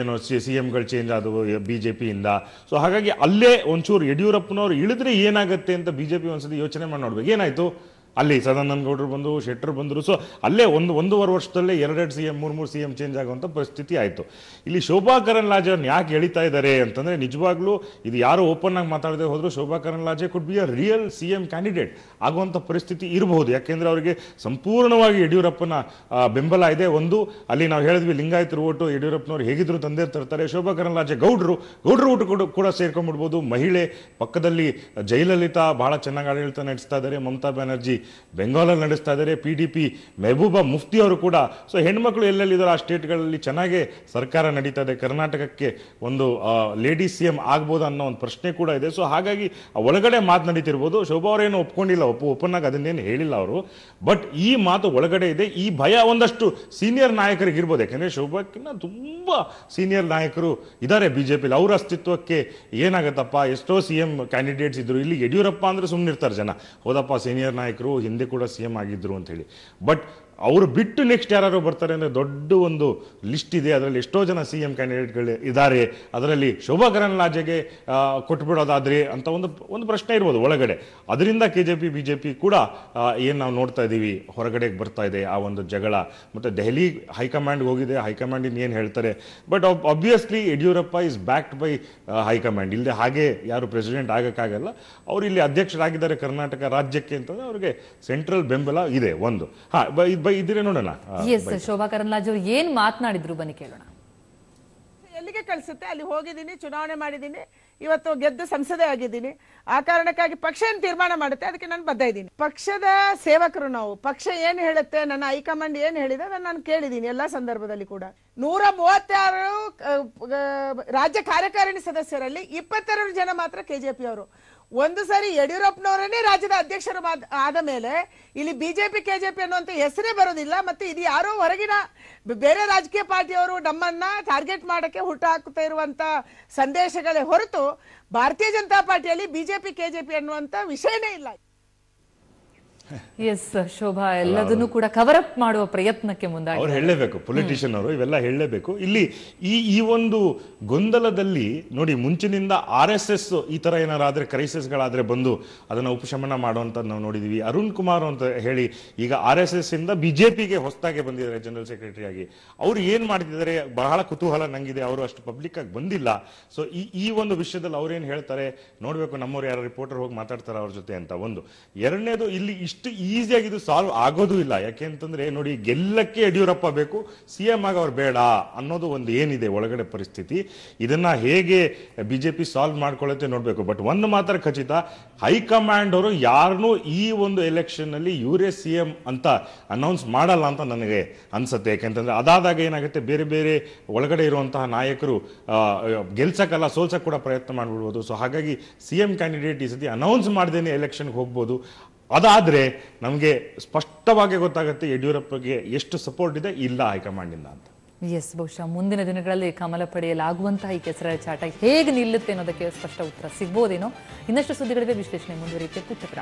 ಏನು ಸಿ ಸಿ ಎಂಗಳು ಚೇಂಜ್ ಆದವು ಬಿ ಜೆ ಪಿಯಿಂದ ಸೊ ಹಾಗಾಗಿ ಅಲ್ಲೇ ಒಂಚೂರು ಯಡಿಯೂರಪ್ಪನವ್ರು ಇಳಿದ್ರೆ ಏನಾಗುತ್ತೆ ಅಂತ ಬಿ ಜೆ ಪಿ ಒಂದ್ಸತಿ ಯೋಚನೆ ಮಾಡಿ ನೋಡ್ಬೇಕು ಏನಾಯ್ತು ಅಲ್ಲಿ ಸದಾನಂದ ಗೌಡರು ಬಂದು ಶೆಟ್ಟರು ಬಂದರು ಸೊ ಅಲ್ಲೇ ಒಂದು ಒಂದೂವರೆ ವರ್ಷದಲ್ಲೇ ಎರಡೆರಡು ಸಿ ಎಂ ಮೂರು ಮೂರು ಸಿ ಎಂ ಚೇಂಜ್ ಆಗುವಂಥ ಪರಿಸ್ಥಿತಿ ಆಯಿತು ಇಲ್ಲಿ ಶೋಭಾ ಕರಂದ್ಲಾಜೆ ಅವ್ರನ್ನ ಯಾಕೆ ಎಳಿತಾ ಇದ್ದಾರೆ ಅಂತಂದರೆ ನಿಜವಾಗ್ಲೂ ಇದು ಯಾರು ಓಪನ್ ಆಗಿ ಮಾತಾಡದೆ ಹೋದರೂ Shobha Karandlaje could be a real C M candidate ಆಗುವಂಥ ಪರಿಸ್ಥಿತಿ ಇರಬಹುದು ಯಾಕೆಂದರೆ ಅವರಿಗೆ ಸಂಪೂರ್ಣವಾಗಿ ಯಡಿಯೂರಪ್ಪನ ಬೆಂಬಲ ಇದೆ ಒಂದು ಅಲ್ಲಿ ನಾವು ಹೇಳಿದ್ವಿ ಲಿಂಗಾಯತರು ಓಟು ಯಡಿಯೂರಪ್ಪನವರು ಹೇಗಿದ್ರು ತಂದೆ ತರ್ತಾರೆ ಶೋಭಾ ಕರಂದ್ಲಾಜೆ ಗೌಡರು ಗೌಡರು ಊಟ ಕೂಡ ಕೂಡ ಸೇರ್ಕೊಂಡ್ಬಿಡ್ಬೋದು ಮಹಿಳೆ ಪಕ್ಕದಲ್ಲಿ ಜಯಲಲಿತಾ ಬಹಳ ಚೆನ್ನಾಗಿ ಆಡಳಿತ ನಡೆಸ್ತಾ ಇದ್ದಾರೆ ಮಮತಾ ಬ್ಯಾನರ್ಜಿ ಬೆಂಗಾಲಲ್ಲಿ ನಡೆಸ್ತಾ ಇದ್ದಾರೆ P D P Mehbooba Mufti ಅವರು ಕೂಡ ಸೊ ಹೆಣ್ಮಕ್ಳು ಎಲ್ಲೆಲ್ಲಿದ್ದಾರೆ ಆ ಸ್ಟೇಟ್ಗಳಲ್ಲಿ ಚೆನ್ನಾಗೇ ಸರ್ಕಾರ ನಡೀತಾ ಇದೆ ಕರ್ನಾಟಕಕ್ಕೆ ಒಂದು ಲೇಡಿ ಸಿ ಎಂ ಆಗ್ಬೋದು ಅನ್ನೋ ಒಂದು ಪ್ರಶ್ನೆ ಕೂಡ ಇದೆ ಸೊ ಹಾಗಾಗಿ ಒಳಗಡೆ ಮಾತು ನಡೀತಿರ್ಬೋದು ಶೋಭಾ ಅವರೇನು ಒಪ್ಕೊಂಡಿಲ್ಲ ಒಪ್ಪು ಒಪ್ಪನ್ನಾಗ ಅದನ್ನೇನು ಹೇಳಿಲ್ಲ ಅವರು ಬಟ್ ಈ ಮಾತು ಒಳಗಡೆ ಇದೆ ಈ ಭಯ ಒಂದಷ್ಟು ಸೀನಿಯರ್ ನಾಯಕರಿಗೆ ಇರ್ಬೋದು ಯಾಕೆಂದರೆ ಶೋಭಾಕ್ಕಿಂತ ತುಂಬ ಸೀನಿಯರ್ ನಾಯಕರು ಇದ್ದಾರೆ ಬಿ ಜೆ ಪಿಲಿ ಅವ್ರ ಅಸ್ತಿತ್ವಕ್ಕೆ ಏನಾಗತ್ತಪ್ಪ ಎಷ್ಟೋ ಸಿ ಎಂ ಕ್ಯಾಂಡಿಡೇಟ್ಸ್ ಇದ್ರು ಇಲ್ಲಿ ಯಡಿಯೂರಪ್ಪ ಅಂದರೆ ಸುಮ್ಮನಿರ್ತಾರೆ ಜನ ಹೋದಪ್ಪ ಸೀನಿಯರ್ ನಾಯಕರು ಹಿಂದೆ ಕೂಡ ಸಿ ಎಂ ಆಗಿದ್ದರು ಅಂತ ಹೇಳಿ ಬಟ್ ಅವರು ಬಿಟ್ಟು ನೆಕ್ಸ್ಟ್ ಯಾರು ಬರ್ತಾರೆ ಅಂದರೆ ದೊಡ್ಡ ಒಂದು ಲಿಸ್ಟ್ ಇದೆ ಅದರಲ್ಲಿ ಎಷ್ಟೋ ಜನ ಸಿ ಎಂ ಕ್ಯಾಂಡಿಡೇಟ್ಗಳು ಇದ್ದಾರೆ ಅದರಲ್ಲಿ ಶೋಭಾ ಕರಂದ್ಲಾಜೆಗೆ ಕೊಟ್ಬಿಡೋದಾದ್ರೆ ಅಂತ ಒಂದು ಒಂದು ಪ್ರಶ್ನೆ ಇರ್ಬೋದು ಒಳಗಡೆ ಅದರಿಂದ K J P B J P ಕೂಡ ಏನು ನಾವು ನೋಡ್ತಾ ಇದ್ದೀವಿ ಹೊರಗಡೆಗೆ ಬರ್ತಾ ಇದೆ ಆ ಒಂದು ಜಗಳ ಮತ್ತು ದೆಹಲಿ ಹೈಕಮಾಂಡ್ಗೆ ಹೋಗಿದೆ ಹೈಕಮಾಂಡ್ ಏನು ಹೇಳ್ತಾರೆ but obviously Yediyurappa is backed by high command ಇಲ್ಲದೆ ಹಾಗೆ ಯಾರು ಪ್ರೆಸಿಡೆಂಟ್ ಆಗೋಕ್ಕಾಗಲ್ಲ ಅವರು ಇಲ್ಲಿ ಅಧ್ಯಕ್ಷರಾಗಿದ್ದಾರೆ ಕರ್ನಾಟಕ ರಾಜ್ಯಕ್ಕೆ ಅಂತಂದರೆ ಅವ್ರಿಗೆ ಸೆಂಟ್ರಲ್ ಬೆಂಬಲ ಇದೆ ಒಂದು ಹಾಂ ಇದ್ರೆ ನೋಡೋಣ ಎಸ್ ಶೋಭಾ ಕರಂದ್ಲಾಜ್ ಅವರು ಏನ್ ಮಾತನಾಡಿದ್ರು ಬನ್ನಿ ಕೇಳೋಣ ಎಲ್ಲಿಗೆ ಕಳಿಸುತ್ತೆ ಅಲ್ಲಿ ಹೋಗಿದ್ದೀನಿ ಚುನಾವಣೆ ಮಾಡಿದ್ದೀನಿ ಇವತ್ತು ಗೆದ್ದು ಸಂಸದೆ ಆಗಿದ್ದೀನಿ ಆ ಕಾರಣಕ್ಕಾಗಿ ಪಕ್ಷ ಏನು ತೀರ್ಮಾನ ಮಾಡುತ್ತೆ ಅದಕ್ಕೆ ನಾನು ಬದ್ಧ ಇದ್ದೀನಿ ಪಕ್ಷದ ಸೇವಕರು ನಾವು ಪಕ್ಷ ಏನು ಹೇಳುತ್ತೆ ನನ್ನ ಹೈಕಮಾಂಡ್ ಏನು ಹೇಳಿದೆ ಅದನ್ನು ನಾನು ಕೇಳಿದ್ದೀನಿ ಎಲ್ಲಾ ಸಂದರ್ಭದಲ್ಲಿ ಕೂಡ ನೂರ ಮೂವತ್ತಾರು ರಾಜ್ಯ ಕಾರ್ಯಕಾರಿಣಿ ಸದಸ್ಯರಲ್ಲಿ ಇಪ್ಪತ್ತೆರಡು ಜನ ಮಾತ್ರ ಕೆಜೆಪಿ ಅವರು ಒಂದು ಸಾರಿ ಯಡಿಯೂರಪ್ಪನವರೇ ರಾಜ್ಯದ ಅಧ್ಯಕ್ಷರು ಆದ ಮೇಲೆ ಇಲ್ಲಿ ಬಿಜೆಪಿ ಕೆಜೆಪಿ ಅನ್ನುವಂತ ಹೆಸರೇ ಬರೋದಿಲ್ಲ ಮತ್ತೆ ಇದು ಯಾರೋ ಹೊರಗಿನ ಬೇರೆ ರಾಜಕೀಯ ಪಾರ್ಟಿಯವರು ನಮ್ಮನ್ನ ಟಾರ್ಗೆಟ್ ಮಾಡಕ್ಕೆ ಹುಟ್ಟು ಹಾಕುತ್ತಾ ಇರುವಂತ ಸಂದೇಶಗಳೇ ಹೊರತು ಭಾರತೀಯ ಜನತಾ ಪಾರ್ಟಿಯಲ್ಲಿ ಬಿಜೆಪಿ ಕೆಜೆಪಿ ಅನ್ನುವಂತ ವಿಷಯನೇ ಇಲ್ಲ ಎಸ್ ಶೋಭಾ ಎಲ್ಲದನ್ನು ಕೂಡ ಕವರ್ ಅಪ್ ಮಾಡುವ ಪ್ರಯತ್ನಕ್ಕೆ ಮುಂದಾಗಿ ಅವ್ರು ಹೇಳಲೇಬೇಕು ಪೊಲಿಟಿಷಿಯನ್ ಅವರು ಇವೆಲ್ಲ ಹೇಳಲೇಬೇಕು ಇಲ್ಲಿ ಈ ಈ ಒಂದು ಗೊಂದಲದಲ್ಲಿ ನೋಡಿ ಮುಂಚಿನಿಂದ ಆರ್ ಎಸ್ ಎಸ್ ಈ ತರ ಏನಾರಾದ್ರೆ ಗಳಾದ್ರೆ ಬಂದು ಅದನ್ನ ಉಪಶಮನ ಮಾಡುವಂತ ನಾವು ನೋಡಿದೀವಿ ಅರುಣ್ ಕುಮಾರ್ ಅಂತ ಹೇಳಿ ಈಗ ಆರ್ ಎಸ್ ಎಸ್ ಇಂದ ಬಿಜೆಪಿಗೆ ಹೊಸದಾಗಿ ಬಂದಿದ್ದಾರೆ ಜನರಲ್ ಸೆಕ್ರೆಟರಿ ಆಗಿ ಅವ್ರು ಏನ್ ಮಾಡ್ತಿದ್ದಾರೆ ಬಹಳ ಕುತೂಹಲ ನಂಗಿದೆ ಅವರು ಅಷ್ಟು ಪಬ್ಲಿಕ್ ಆಗಿ ಬಂದಿಲ್ಲ ಸೊ ಈ ಈ ಒಂದು ವಿಷಯದಲ್ಲಿ ಅವ್ರೇನ್ ಹೇಳ್ತಾರೆ ನೋಡ್ಬೇಕು ನಮ್ಮವ್ರು ಯಾರು ರಿಪೋರ್ಟರ್ ಹೋಗಿ ಮಾತಾಡ್ತಾರೆ ಅವ್ರ ಜೊತೆ ಅಂತ ಒಂದು ಎರಡನೇದು ಇಲ್ಲಿ ಇಷ್ಟು ಈಸಿಯಾಗಿ ಇದು ಸಾಲ್ವ್ ಆಗೋದು ಇಲ್ಲ ಅಂತಂದ್ರೆ ನೋಡಿ ಗೆಲ್ಲಕ್ಕೆ ಯಡಿಯೂರಪ್ಪ ಬೇಕು ಸಿ ಎಂ ಆಗಿ ಅವ್ರು ಬೇಡ ಅನ್ನೋದು ಒಂದು ಏನಿದೆ ಒಳಗಡೆ ಪರಿಸ್ಥಿತಿ ಇದನ್ನ ಹೇಗೆ ಬಿಜೆಪಿ ಸಾಲ್ವ್ ಮಾಡ್ಕೊಳ್ಳುತ್ತೆ ನೋಡಬೇಕು ಬಟ್ ಒಂದು ಮಾತ್ರ ಖಚಿತ ಹೈಕಮಾಂಡ್ ಅವರು ಯಾರನ್ನೂ ಈ ಒಂದು ಎಲೆಕ್ಷನ್ ನಲ್ಲಿ ಇವರೇ ಸಿ ಎಂ ಅಂತ ಅನೌನ್ಸ್ ಮಾಡಲ್ಲ ಅಂತ ನನಗೆ ಅನ್ಸುತ್ತೆ ಯಾಕೆಂತಂದ್ರೆ ಅದಾದಾಗ ಏನಾಗುತ್ತೆ ಬೇರೆ ಬೇರೆ ಒಳಗಡೆ ಇರುವಂತಹ ನಾಯಕರು ಗೆಲ್ಸಕ್ಕಲ್ಲ ಸೋಲ್ಸಕ್ಕೆ ಕೂಡ ಪ್ರಯತ್ನ ಮಾಡ್ಬಿಡ್ಬೋದು ಸೊ ಹಾಗಾಗಿ ಸಿ ಎಂ ಕ್ಯಾಂಡಿಡೇಟ್ ಈ ಸತಿ ಅನೌನ್ಸ್ ಮಾಡ್ದೇನೆ ಎಲೆಕ್ಷನ್ಗೆ ಹೋಗ್ಬೋದು ಅದಾದರೆ ನಮಗೆ ಸ್ಪಷ್ಟವಾಗಿ ಗೊತ್ತಾಗುತ್ತೆ ಯಡಿಯೂರಪ್ಪಗೆ ಎಷ್ಟು ಸಪೋರ್ಟ್ ಇದೆ ಇಲ್ಲ ಹೈಕಮಾಂಡಿಂದ ಅಂತ ಎಸ್ ಬಹುಶಃ ಮುಂದಿನ ದಿನಗಳಲ್ಲಿ ಕಮಲ ಪಡೆಯಲಾಗುವಂತಹ ಈ ಕೆಸರ ಚಾಟ ಹೇಗೆ ನಿಲ್ಲುತ್ತೆ ಅನ್ನೋದಕ್ಕೆ ಸ್ಪಷ್ಟ ಉತ್ತರ ಸಿಗ್ಬೋದೇನೋ ಇನ್ನಷ್ಟು ಸುದ್ದಿಗಳಿಗೆ ವಿಶ್ಲೇಷಣೆ ಮುಂದುವರಿಯುತ್ತೆ ಪುಟ್ಟ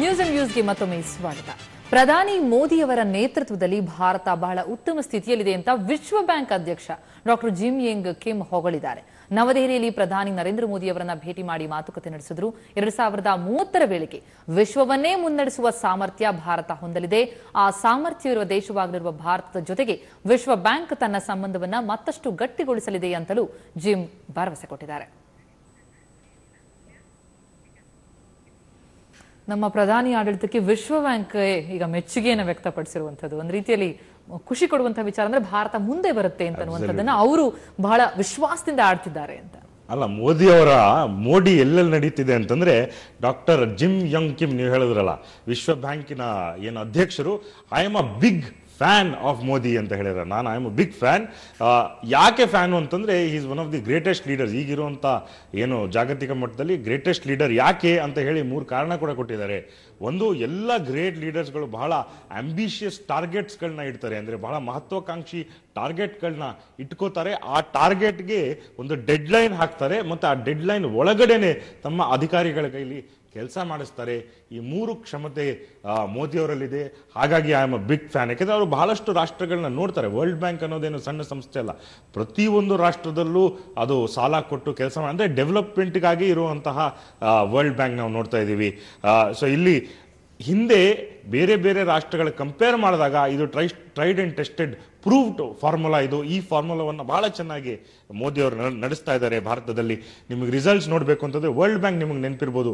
ನ್ಯೂಸ್ ಅಂಡ್ ನ್ಯೂಸ್ಗೆ ಮತ್ತೊಮ್ಮೆ ಸ್ವಾಗತ ಪ್ರಧಾನಿ ಮೋದಿಯವರ ನೇತೃತ್ವದಲ್ಲಿ ಭಾರತ ಬಹಳ ಉತ್ತಮ ಸ್ಥಿತಿಯಲ್ಲಿದೆ ಅಂತ ವಿಶ್ವ ಬ್ಯಾಂಕ್ ಅಧ್ಯಕ್ಷ ಡಾಕ್ಟರ್ ಜಿಮ್ ಯಂಗ್ ಕಿಮ್ ಹೊಗಳಿದ್ದಾರೆ ನವದೆಹಲಿಯಲ್ಲಿ ಪ್ರಧಾನಿ ನರೇಂದ್ರ ಮೋದಿ ಅವರನ್ನ ಭೇಟಿ ಮಾಡಿ ಮಾತುಕತೆ ನಡೆಸಿದ್ರು ಎರಡ್ ಸಾವಿರದ ಮೂವತ್ತರ ವೇಳೆಗೆ ವಿಶ್ವವನ್ನೇ ಮುನ್ನಡೆಸುವ ಸಾಮರ್ಥ್ಯ ಭಾರತ ಹೊಂದಲಿದೆ ಆ ಸಾಮರ್ಥ್ಯ ಇರುವ ದೇಶವಾಗಲಿರುವ ಭಾರತದ ಜೊತೆಗೆ ವಿಶ್ವ ಬ್ಯಾಂಕ್ ತನ್ನ ಸಂಬಂಧವನ್ನ ಮತ್ತಷ್ಟು ಗಟ್ಟಿಗೊಳಿಸಲಿದೆ ಅಂತಲೂ ಜಿಮ್ ಭರವಸೆ ಕೊಟ್ಟಿದ್ದಾರೆ ನಮ್ಮ ಪ್ರಧಾನಿ ಆಡಳಿತಕ್ಕೆ ವಿಶ್ವ ಬ್ಯಾಂಕ್ ಈಗ ಮೆಚ್ಚುಗೆಯನ್ನು ವ್ಯಕ್ತಪಡಿಸಿರುವಂಥದ್ದು ಒಂದು ರೀತಿಯಲ್ಲಿ ಖುಷಿ ಕೊಡುವಂತಹ ವಿಚಾರ ಅಂದ್ರೆ ಭಾರತ ಮುಂದೆ ಬರುತ್ತೆ ಅಂತ ಅನ್ನುವಂಥದ್ದನ್ನ ಅವರು ಬಹಳ ವಿಶ್ವಾಸದಿಂದ ಆಡ್ತಿದ್ದಾರೆ ಅಂತ ಅಲ್ಲ ಮೋದಿ ಅವರ ಮೋಡಿ ಎಲ್ಲೆಲ್ಲಿ ನಡೀತಿದೆ ಅಂತಂದ್ರೆ ಡಾಕ್ಟರ್ ಜಿಮ್ ಯಂಗ್ ಕಿಮ್ ನೀವು ಹೇಳಿದ್ರಲ್ಲ ವಿಶ್ವ ಬ್ಯಾಂಕಿನ ಏನು ಅಧ್ಯಕ್ಷರು I am a big fan of Modi ಅಂತ ಹೇಳಿದ್ರೆ ನಾನು I am a big fan ಯಾಕೆ ಫ್ಯಾನು ಅಂತಂದರೆ is one of the greatest leaders ಈಗಿರುವಂಥ ಏನು ಜಾಗತಿಕ ಮಟ್ಟದಲ್ಲಿ ಗ್ರೇಟೆಸ್ಟ್ ಲೀಡರ್ ಯಾಕೆ ಅಂತ ಹೇಳಿ ಮೂರು ಕಾರಣ ಕೂಡ ಕೊಟ್ಟಿದ್ದಾರೆ ಒಂದು ಎಲ್ಲ ಗ್ರೇಟ್ ಲೀಡರ್ಸ್ಗಳು ಬಹಳ ಆಂಬಿಷಿಯಸ್ ಟಾರ್ಗೆಟ್ಸ್ಗಳನ್ನ ಇಡ್ತಾರೆ ಅಂದರೆ ಬಹಳ ಮಹತ್ವಾಕಾಂಕ್ಷಿ ಟಾರ್ಗೆಟ್ಗಳನ್ನ ಇಟ್ಕೋತಾರೆ ಆ ಟಾರ್ಗೆಟ್ಗೆ ಒಂದು ಡೆಡ್ಲೈನ್ ಹಾಕ್ತಾರೆ ಮತ್ತು ಆ ಡೆಡ್ಲೈನ್ ಒಳಗಡೆನೆ ತಮ್ಮ ಅಧಿಕಾರಿಗಳ ಕೈಲಿ ಕೆಲಸ ಮಾಡಿಸ್ತಾರೆ ಈ ಮೂರು ಕ್ಷಮತೆ ಮೋದಿಯವರಲ್ಲಿದೆ ಹಾಗಾಗಿ I am a big fan ಯಾಕೆಂದರೆ ಅವರು ಬಹಳಷ್ಟು ರಾಷ್ಟ್ರಗಳನ್ನ ನೋಡ್ತಾರೆ ವರ್ಲ್ಡ್ ಬ್ಯಾಂಕ್ ಅನ್ನೋದೇನು ಸಣ್ಣ ಸಂಸ್ಥೆ ಅಲ್ಲ ಪ್ರತಿಯೊಂದು ರಾಷ್ಟ್ರದಲ್ಲೂ ಅದು ಸಾಲ ಕೊಟ್ಟು ಕೆಲಸ ಮಾಡಿ ಅಂದರೆ ಡೆವಲಪ್ಮೆಂಟ್ಗಾಗಿ ಇರುವಂತಹ ವರ್ಲ್ಡ್ ಬ್ಯಾಂಕ್ ನಾವು ನೋಡ್ತಾ ಇದ್ದೀವಿ ಸೊ ಇಲ್ಲಿ ಹಿಂದೆ ಬೇರೆ ಬೇರೆ ರಾಷ್ಟ್ರಗಳ ಕಂಪೇರ್ ಮಾಡಿದಾಗ ಇದು try tried and tested proved formula ಇದು ಈ ಫಾರ್ಮುಲಾವನ್ನು ಬಹಳ ಚೆನ್ನಾಗಿ ಮೋದಿ ಅವರು ನಡೆಸ್ತಾ ಇದ್ದಾರೆ ಭಾರತದಲ್ಲಿ ನಿಮಗೆ ರಿಸಲ್ಟ್ಸ್ ನೋಡಬೇಕು ಅಂತಂದರೆ ವರ್ಲ್ಡ್ ಬ್ಯಾಂಕ್ ನಿಮಗೆ ನೆನಪಿರ್ಬೋದು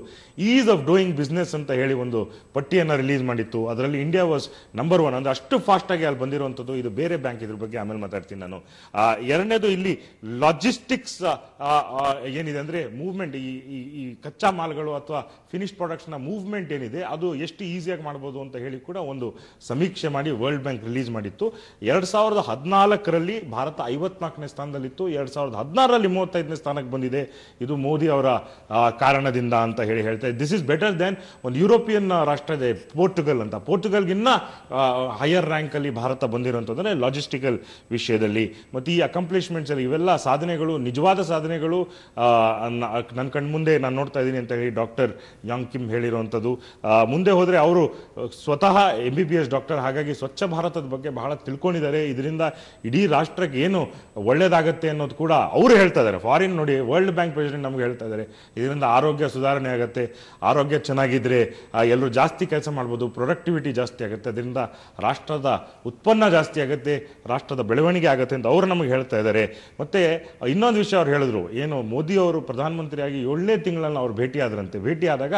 ಈಸ್ ಆಫ್ ಡೂಯಿಂಗ್ ಬಿಸ್ನೆಸ್ ಅಂತ ಹೇಳಿ ಒಂದು ಪಟ್ಟಿಯನ್ನು ರಿಲೀಸ್ ಮಾಡಿತ್ತು ಅದರಲ್ಲಿ ಇಂಡಿಯಾ ವಾಸ್ ನಂಬರ್ ಒನ್ ಅಂದ್ರೆ ಅಷ್ಟು ಫಾಸ್ಟಾಗಿ ಅಲ್ಲಿ ಬಂದಿರುವಂಥದ್ದು ಇದು ಬೇರೆ ಬ್ಯಾಂಕ್ ಇದ್ರ ಬಗ್ಗೆ ಆಮೇಲೆ ಮಾತಾಡ್ತೀನಿ ನಾನು ಎರಡನೇದು ಇಲ್ಲಿ ಲಾಜಿಸ್ಟಿಕ್ಸ್ ಏನಿದೆ ಅಂದ್ರೆ ಮೂವ್ಮೆಂಟ್ ಈ ಕಚ್ಚಾ ಮಾಲ್ಗಳು ಅಥವಾ ಫಿನಿಶ್ ಪ್ರಾಡಕ್ಟ್ಸ್ನ ಮೂವ್ಮೆಂಟ್ ಏನಿದೆ ಅದು ಎಷ್ಟು ಈಸಿಯಾಗಿ ಮಾಡ್ಬೋದು ಅಂತ ಹೇಳಿ ಕೂಡ ಒಂದು ಸಮೀಕ್ಷೆ ಮಾಡಿ ವರ್ಲ್ಡ್ ಬ್ಯಾಂಕ್ ರಿಲೀಸ್ ಮಾಡಿತ್ತು ಎರಡ್ ಸಾವಿರದ ಹದಿನಾಲ್ಕರಲ್ಲಿ ಭಾರತ ಐವತ್ನಾಲ್ಕನೇ ಸ್ಥಾನದಲ್ಲಿತ್ತು ಎರಡ್ ಸಾವಿರದ ಹದಿನಾರರಲ್ಲಿ ಮೂವತ್ತೈದನೇ ಸ್ಥಾನಕ್ಕೆ ಬಂದಿದೆ ಇದು ಮೋದಿ ಅವರ ಕಾರಣದಿಂದ ಅಂತ ಹೇಳಿ ಹೇಳ್ತಾ ದಿಸ್ ಇಸ್ ಬೆಟರ್ ದೆನ್ ಒಂದು ಯುರೋಪಿಯನ್ ರಾಷ್ಟ್ರ ಇದೆ ಪೋರ್ಟುಗಲ್ ಅಂತ ಪೋರ್ಟುಗಲ್ಗಿನ್ನ ಹೈಯರ್ ರ್ಯಾಂಕಲ್ಲಿ ಭಾರತ ಬಂದಿರುವಂತಂದ್ರೆ ಲಾಜಿಸ್ಟಿಕಲ್ ವಿಷಯದಲ್ಲಿ ಮತ್ತು ಈ ಅಕಂಪ್ಲಿಷ್ಮೆಂಟ್ಸ್ ಅಲ್ಲಿ ಇವೆಲ್ಲ ಸಾಧನೆಗಳು ನಿಜವಾದ ಸಾಧನೆಗಳು ನನ್ನ ಕಣ್ಮುಂದೆ ನಾನು ನೋಡ್ತಾ ಇದ್ದೀನಿ ಅಂತ ಹೇಳಿ ಡಾಕ್ಟರ್ ಯಾಂಗ್ ಕಿಮ್ ಹೇಳಿರುವಂಥದ್ದು ಮುಂದೆ ಹೋದರೆ ಅವರು ಸ್ವತಃ M B B S doctor ಹಾಗಾಗಿ ಸ್ವಚ್ಛ ಭಾರತದ ಬಗ್ಗೆ ಬಹಳ ತಿಳ್ಕೊಂಡಿದ್ದಾರೆ ಇದರಿಂದ ಇಡೀ ರಾಷ್ಟ್ರಕ್ಕೆ ಏನು ಒಳ್ಳೇದಾಗತ್ತೆ ಅನ್ನೋದು ಕೂಡ ಅವರು ಹೇಳ್ತಾ ಇದ್ದಾರೆ ಫಾರಿನ್ ನೋಡಿ ವರ್ಲ್ಡ್ ಬ್ಯಾಂಕ್ ಪ್ರೆಸಿಡೆಂಟ್ ನಮ್ಗೆ ಹೇಳ್ತಾ ಇದ್ದಾರೆ ಇದರಿಂದ ಆರೋಗ್ಯ ಸುಧಾರಣೆ ಆಗುತ್ತೆ ಆರೋಗ್ಯ ಚೆನ್ನಾಗಿದ್ದರೆ ಎಲ್ಲರೂ ಜಾಸ್ತಿ ಕೆಲಸ ಮಾಡ್ಬೋದು ಪ್ರೊಡಕ್ಟಿವಿಟಿ ಜಾಸ್ತಿ ಆಗುತ್ತೆ ಅದರಿಂದ ರಾಷ್ಟ್ರದ ಉತ್ಪನ್ನ ಜಾಸ್ತಿ ಆಗುತ್ತೆ ರಾಷ್ಟ್ರದ ಬೆಳವಣಿಗೆ ಆಗುತ್ತೆ ಅಂತ ಅವರು ನಮಗೆ ಹೇಳ್ತಾ ಇದ್ದಾರೆ ಮತ್ತು ಇನ್ನೊಂದು ವಿಷಯ ಅವ್ರು ಹೇಳಿದ್ರು ಏನು ಮೋದಿಯವರು ಪ್ರಧಾನಮಂತ್ರಿಯಾಗಿ ಏಳನೇ ತಿಂಗಳಲ್ಲಿ ಅವ್ರು ಭೇಟಿಯಾದ್ರಂತೆ ಭೇಟಿಯಾದಾಗ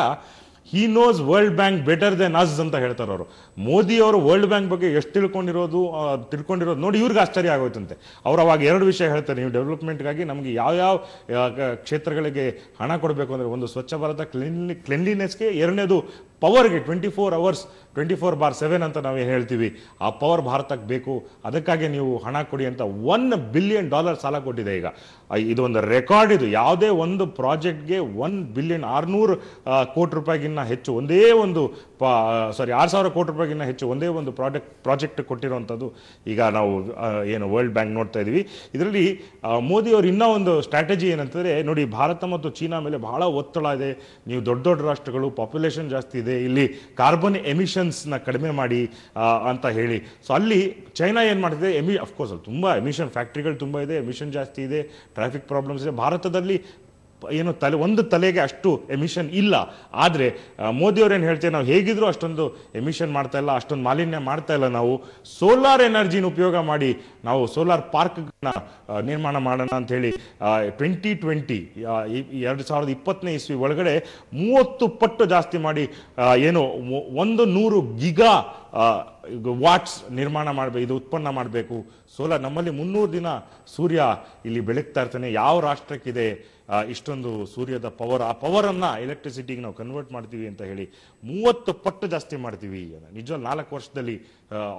he knows world bank better than us ಅಂತ ಹೇಳ್ತಾರೆ ಅವರು ಮೋದಿ ಅವರು ವರ್ಲ್ಡ್ ಬ್ಯಾಂಕ್ ಬಗ್ಗೆ ಎಷ್ಟು ತಿಳ್ಕೊಂಡಿರೋದು ತಿಳ್ಕೊಂಡಿರೋದು ನೋಡಿ ಇವ್ರಿಗೆ ಆಶ್ಚರ್ಯ ಆಗೋಯ್ತಂತೆ ಅವ್ರು ಅವಾಗ ಎರಡು ವಿಷಯ ಹೇಳ್ತಾರೆ ನೀವು ಡೆವಲಪ್ಮೆಂಟ್ಗಾಗಿ ನಮಗೆ ಯಾವ ಯಾವ ಕ್ಷೇತ್ರಗಳಿಗೆ ಹಣ ಕೊಡಬೇಕು ಅಂದರೆ ಒಂದು ಸ್ವಚ್ಛ ಭಾರತ ಕ್ಲೀನ್ ಕ್ಲೀನ್ಲಿನೆಸ್ಗೆ ಎರಡನೇದು ಪವರ್ಗೆ twenty four hours twenty four bar seven ಅಂತ ಏನು ಹೇಳ್ತೀವಿ ಆ ಪವರ್ ಭಾರತಕ್ಕೆ ಬೇಕು ಅದಕ್ಕಾಗಿ ನೀವು ಹಣ ಕೊಡಿ ಅಂತ ಒನ್ ಬಿಲಿಯನ್ ಡಾಲರ್ ಸಾಲ ಕೊಟ್ಟಿದೆ ಈಗ ಇದು ಒಂದು ರೆಕಾರ್ಡ್ ಇದು ಯಾವುದೇ ಒಂದು ಪ್ರಾಜೆಕ್ಟ್ಗೆ ಒನ್ ಬಿಲಿಯನ್ ಆರುನೂರು ಕೋಟಿ ರೂಪಾಯಿಗಿನ್ನ ಹೆಚ್ಚು ಒಂದೇ ಒಂದು ಪಾ ಸಾರಿ ಆರು ಸಾವಿರ ಕೋಟಿ ರೂಪಾಯಿಗಿಂತ ಹೆಚ್ಚು ಒಂದೇ ಒಂದು ಪ್ರಾಡಕ್ಟ್ ಪ್ರಾಜೆಕ್ಟ್ ಕೊಟ್ಟಿರುವಂಥದ್ದು ಈಗ ನಾವು ಏನು ವರ್ಲ್ಡ್ ಬ್ಯಾಂಕ್ ನೋಡ್ತಾ ಇದ್ದೀವಿ ಇದರಲ್ಲಿ ಮೋದಿಯವರು ಇನ್ನೂ ಒಂದು ಸ್ಟ್ರಾಟಜಿ ಏನಂತಂದರೆ ನೋಡಿ ಭಾರತ ಮತ್ತು ಚೀನಾ ಮೇಲೆ ಬಹಳ ಒತ್ತಡ ಇದೆ ನೀವು ದೊಡ್ಡ ದೊಡ್ಡ ರಾಷ್ಟ್ರಗಳು ಪಾಪ್ಯುಲೇಷನ್ ಜಾಸ್ತಿ ಇದೆ ಇಲ್ಲಿ ಕಾರ್ಬನ್ ಎಮಿಷನ್ಸ್ನ ಕಡಿಮೆ ಮಾಡಿ ಅಂತ ಹೇಳಿ ಸೊ ಅಲ್ಲಿ ಚೈನಾ ಏನು ಮಾಡ್ತಿದೆ ಎಮಿ ಅಫ್ಕೋರ್ಸ್ ಅಲ್ಲಿ ತುಂಬ ಎಮಿಷನ್ ಫ್ಯಾಕ್ಟ್ರಿಗಳು ತುಂಬ ಇದೆ ಎಮಿಷನ್ ಜಾಸ್ತಿ ಇದೆ ಟ್ರಾಫಿಕ್ ಪ್ರಾಬ್ಲಮ್ಸ್ ಇದೆ ಭಾರತದಲ್ಲಿ ಏನು ತಲೆ ಒಂದು ತಲೆಗೆ ಅಷ್ಟು ಎಮಿಷನ್ ಇಲ್ಲ ಆದರೆ ಮೋದಿಯವ್ರೇನು ಹೇಳ್ತೇವೆ ನಾವು ಹೇಗಿದ್ರು ಅಷ್ಟೊಂದು ಎಮಿಷನ್ ಮಾಡ್ತಾ ಇಲ್ಲ ಅಷ್ಟೊಂದು ಮಾಲಿನ್ಯ ಮಾಡ್ತಾ ಇಲ್ಲ ನಾವು ಸೋಲಾರ್ ಎನರ್ಜಿನ ಉಪಯೋಗ ಮಾಡಿ ನಾವು ಸೋಲಾರ್ ಪಾರ್ಕ್ಗಳನ್ನ ನಿರ್ಮಾಣ ಮಾಡೋಣ ಅಂತ ಹೇಳಿ ಟ್ವೆಂಟಿ ಟ್ವೆಂಟಿ ಎರಡು ಸಾವಿರದ ಇಪ್ಪತ್ತನೇ ಇಸ್ವಿ ಒಳಗಡೆ ಮೂವತ್ತು ಪಟ್ಟು ಜಾಸ್ತಿ ಮಾಡಿ ಏನು ಒಂದು ನೂರು ಗಿಗಾ ವಾಟ್ಸ್ ನಿರ್ಮಾಣ ಮಾಡಬೇಕು ಇದು ಉತ್ಪನ್ನ ಮಾಡಬೇಕು ಸೋಲಾರ್ ನಮ್ಮಲ್ಲಿ ಮುನ್ನೂರು ದಿನ ಸೂರ್ಯ ಇಲ್ಲಿ ಬೆಳಗ್ತಾ ಇರ್ತಾನೆ ಯಾವ ರಾಷ್ಟ್ರಕ್ಕಿದೆ ಇಷ್ಟೊಂದು ಸೂರ್ಯದ ಪವರ್ ಆ ಪವರನ್ನು ಎಲೆಕ್ಟ್ರಿಸಿಟಿಗೆ ನಾವು ಕನ್ವರ್ಟ್ ಮಾಡ್ತೀವಿ ಅಂತ ಹೇಳಿ ಮೂವತ್ತು ಪಟ್ಟು ಜಾಸ್ತಿ ಮಾಡ್ತೀವಿ ನಿಜ ನಾಲ್ಕು ವರ್ಷದಲ್ಲಿ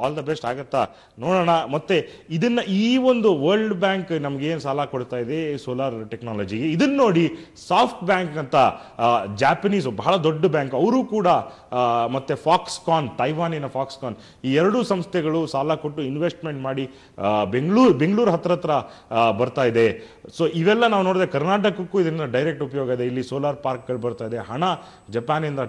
ಆಲ್ ದ ಬೆಸ್ಟ್ ಆಗುತ್ತಾ ನೋಡೋಣ ಮತ್ತೆ ಇದನ್ನ ಈ ಒಂದು ವರ್ಲ್ಡ್ ಬ್ಯಾಂಕ್ ನಮ್ಗೆ ಏನು ಸಾಲ ಕೊಡ್ತಾ ಇದೆ ಸೋಲಾರ್ ಟೆಕ್ನಾಲಜಿಗೆ ಇದನ್ನ ನೋಡಿ ಸಾಫ್ಟ್ ಬ್ಯಾಂಕ್ ಅಂತ ಜಾಪನೀಸ್ ಬಹಳ ದೊಡ್ಡ ಬ್ಯಾಂಕ್ ಅವರು ಕೂಡ ಮತ್ತೆ ಫಾಕ್ಸ್ಕಾನ್ ತೈವಾನಿನ ಫಾಕ್ಸ್ಕಾನ್ ಈ ಎರಡೂ ಸಂಸ್ಥೆಗಳು ಸಾಲ ಕೊಟ್ಟು ಇನ್ವೆಸ್ಟ್ಮೆಂಟ್ ಮಾಡಿ ಬೆಂಗಳೂರು ಬೆಂಗಳೂರು ಹತ್ರ ಹತ್ರ ಬರ್ತಾ ಇದೆ ಸೊ ಇವೆಲ್ಲ ನಾವು ನೋಡಿದ್ರೆ ಕರ್ನಾಟಕಕ್ಕೂ ಇದರಿಂದ ಡೈರೆಕ್ಟ್ ಉಪಯೋಗ ಇದೆ ಇಲ್ಲಿ ಸೋಲಾರ್ ಪಾರ್ಕ್ಗಳು ಬರ್ತಾ ಇದೆ ಹಣ ಜಪಾನಿಂದ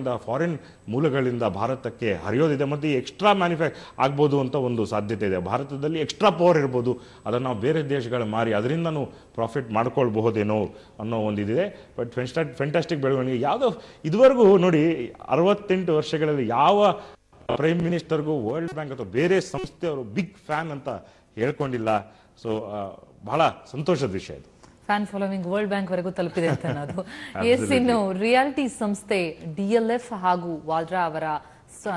ಇಂದ ಫಾರಿನ್ ಮೂಲಗಳಿಂದ ಭಾರತಕ್ಕೆ ಹರಿಯೋದಿದೆ ಮತ್ತು ಎಕ್ಸ್ಟ್ರಾ ಮ್ಯಾನ್ ಮ್ಯಾನುಫ್ಯಾಕ್ ಆಗ್ಬೋದು ಅಂತ ಒಂದು ಸಾಧ್ಯತೆ ಇದೆ ಭಾರತದಲ್ಲಿ ಎಕ್ಸ್ಟ್ರಾ ಪವರ್ ಇರ್ಬೋದು ಅದನ್ನು ನಾವು ಬೇರೆ ದೇಶಗಳ ಮಾರಿ ಅದರಿಂದನೂ ಪ್ರಾಫಿಟ್ ಮಾಡ್ಕೊಳ್ಬಹುದೇನೋ ಅನ್ನೋ ಒಂದು ಇದಿದೆ ಬಟ್ ಫೆಂಟಾ ಫೆಂಟಾಸ್ಟಿಕ್ ಬೆಳವಣಿಗೆ ಯಾವುದೋ ಇದುವರೆಗೂ ನೋಡಿ ಅರವತ್ತೆಂಟು ವರ್ಷಗಳಲ್ಲಿ ಯಾವ ಪ್ರೈಮ್ ಮಿನಿಸ್ಟರ್ಗೂ ವರ್ಲ್ಡ್ ಬ್ಯಾಂಕ್ ಅಥವಾ ಬೇರೆ ಸಂಸ್ಥೆಯವರು ಬಿಗ್ ಫ್ಯಾನ್ ಅಂತ ಹೇಳ್ಕೊಂಡಿಲ್ಲ ಸೊ ಬಹಳ ಸಂತೋಷದ ವಿಷಯ ಇದು ಫ್ಯಾನ್ ಫಾಲೋವಿಂಗ್ ವರ್ಲ್ಡ್ ಬ್ಯಾಂಕ್ ವರೆಗೂ ತಲುಪಿದೆ ಅಂತ ಅನ್ನೋದು ಎಸ್ ಇನ್ನು ರಿಯಾಲಿಟಿ ಸಂಸ್ಥೆ ಡಿಎಲ್ಎಫ್ ಹಾಗೂ ವಾದ್ರಾ ಅವರ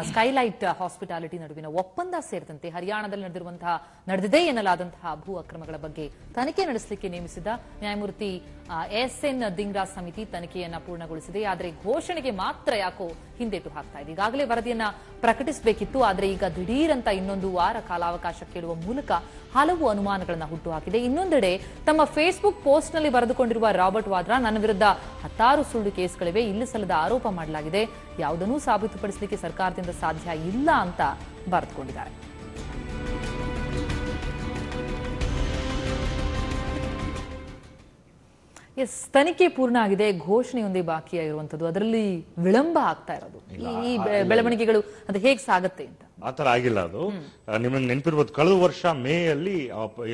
ಸ್ಕೈಲೈಟ್ ಹಾಸ್ಪಿಟಾಲಿಟಿ ನಡುವಿನ ಒಪ್ಪಂದ ಸೇರಿದಂತೆ ಹರಿಯಾಣದಲ್ಲಿ ನಡೆದಿರುವಂತಹ ನಡೆದಿದೆ ಎನ್ನಲಾದಂತಹ ಭೂ ಅಕ್ರಮಗಳ ಬಗ್ಗೆ ತನಿಖೆ ನಡೆಸಲಿಕ್ಕೆ ನೇಮಿಸಿದ ನ್ಯಾಯಮೂರ್ತಿ ಎಸ್ ಎನ್ ದಿಂಗ್ರಾ ಸಮಿತಿ ತನಿಖೆಯನ್ನು ಪೂರ್ಣಗೊಳಿಸಿದೆ ಆದರೆ ಘೋಷಣೆಗೆ ಮಾತ್ರ ಯಾಕೋ ಹಿಂದೇಟು ಹಾಕ್ತಾ ಇದೆ ಈಗಾಗಲೇ ವರದಿಯನ್ನು ಪ್ರಕಟಿಸಬೇಕಿತ್ತು ಆದರೆ ಈಗ ಅಂತ ಇನ್ನೊಂದು ವಾರ ಕಾಲಾವಕಾಶ ಕೇಳುವ ಮೂಲಕ ಹಲವು ಅನುಮಾನಗಳನ್ನು ಹುಟ್ಟುಹಾಕಿದೆ ಇನ್ನೊಂದೆಡೆ ತಮ್ಮ ಫೇಸ್ಬುಕ್ ಪೋಸ್ಟ್ನಲ್ಲಿ ಬರೆದುಕೊಂಡಿರುವ ರಾಬರ್ಟ್ ವಾದ್ರಾ ನನ್ನ ವಿರುದ್ಧ ಹತ್ತಾರು ಸುಳ್ಳು ಕೇಸ್ಗಳಿವೆ ಇಲ್ಲಿ ಸಲ್ಲದ ಆರೋಪ ಮಾಡಲಾಗಿದೆ ಯಾವುದನ್ನೂ ಸಾಬೀತುಪಡಿಸಲಿಕ್ಕೆ ಸರ್ಕಾರದಿಂದ ಸಾಧ್ಯ ಇಲ್ಲ ಅಂತ ಬರೆದುಕೊಂಡಿದ್ದಾರೆ ಎಸ್ ತನಿಖೆ ಪೂರ್ಣ ಆಗಿದೆ ಘೋಷಣೆಯೊಂದೇ ಬಾಕಿಯಾಗಿರುವಂಥದ್ದು ಅದರಲ್ಲಿ ವಿಳಂಬ ಆಗ್ತಾ ಇರೋದು ಈ ಬೆಳವಣಿಗೆಗಳು ಅದು ಹೇಗೆ ಸಾಗುತ್ತೆ ಅಂತ ಆ ತರ ಆಗಿಲ್ಲ ಅದು ನಿಮಗೆ ನೆನಪಿರ್ಬೋದು ಕಳೆದ ವರ್ಷ ಮೇ ಅಲ್ಲಿ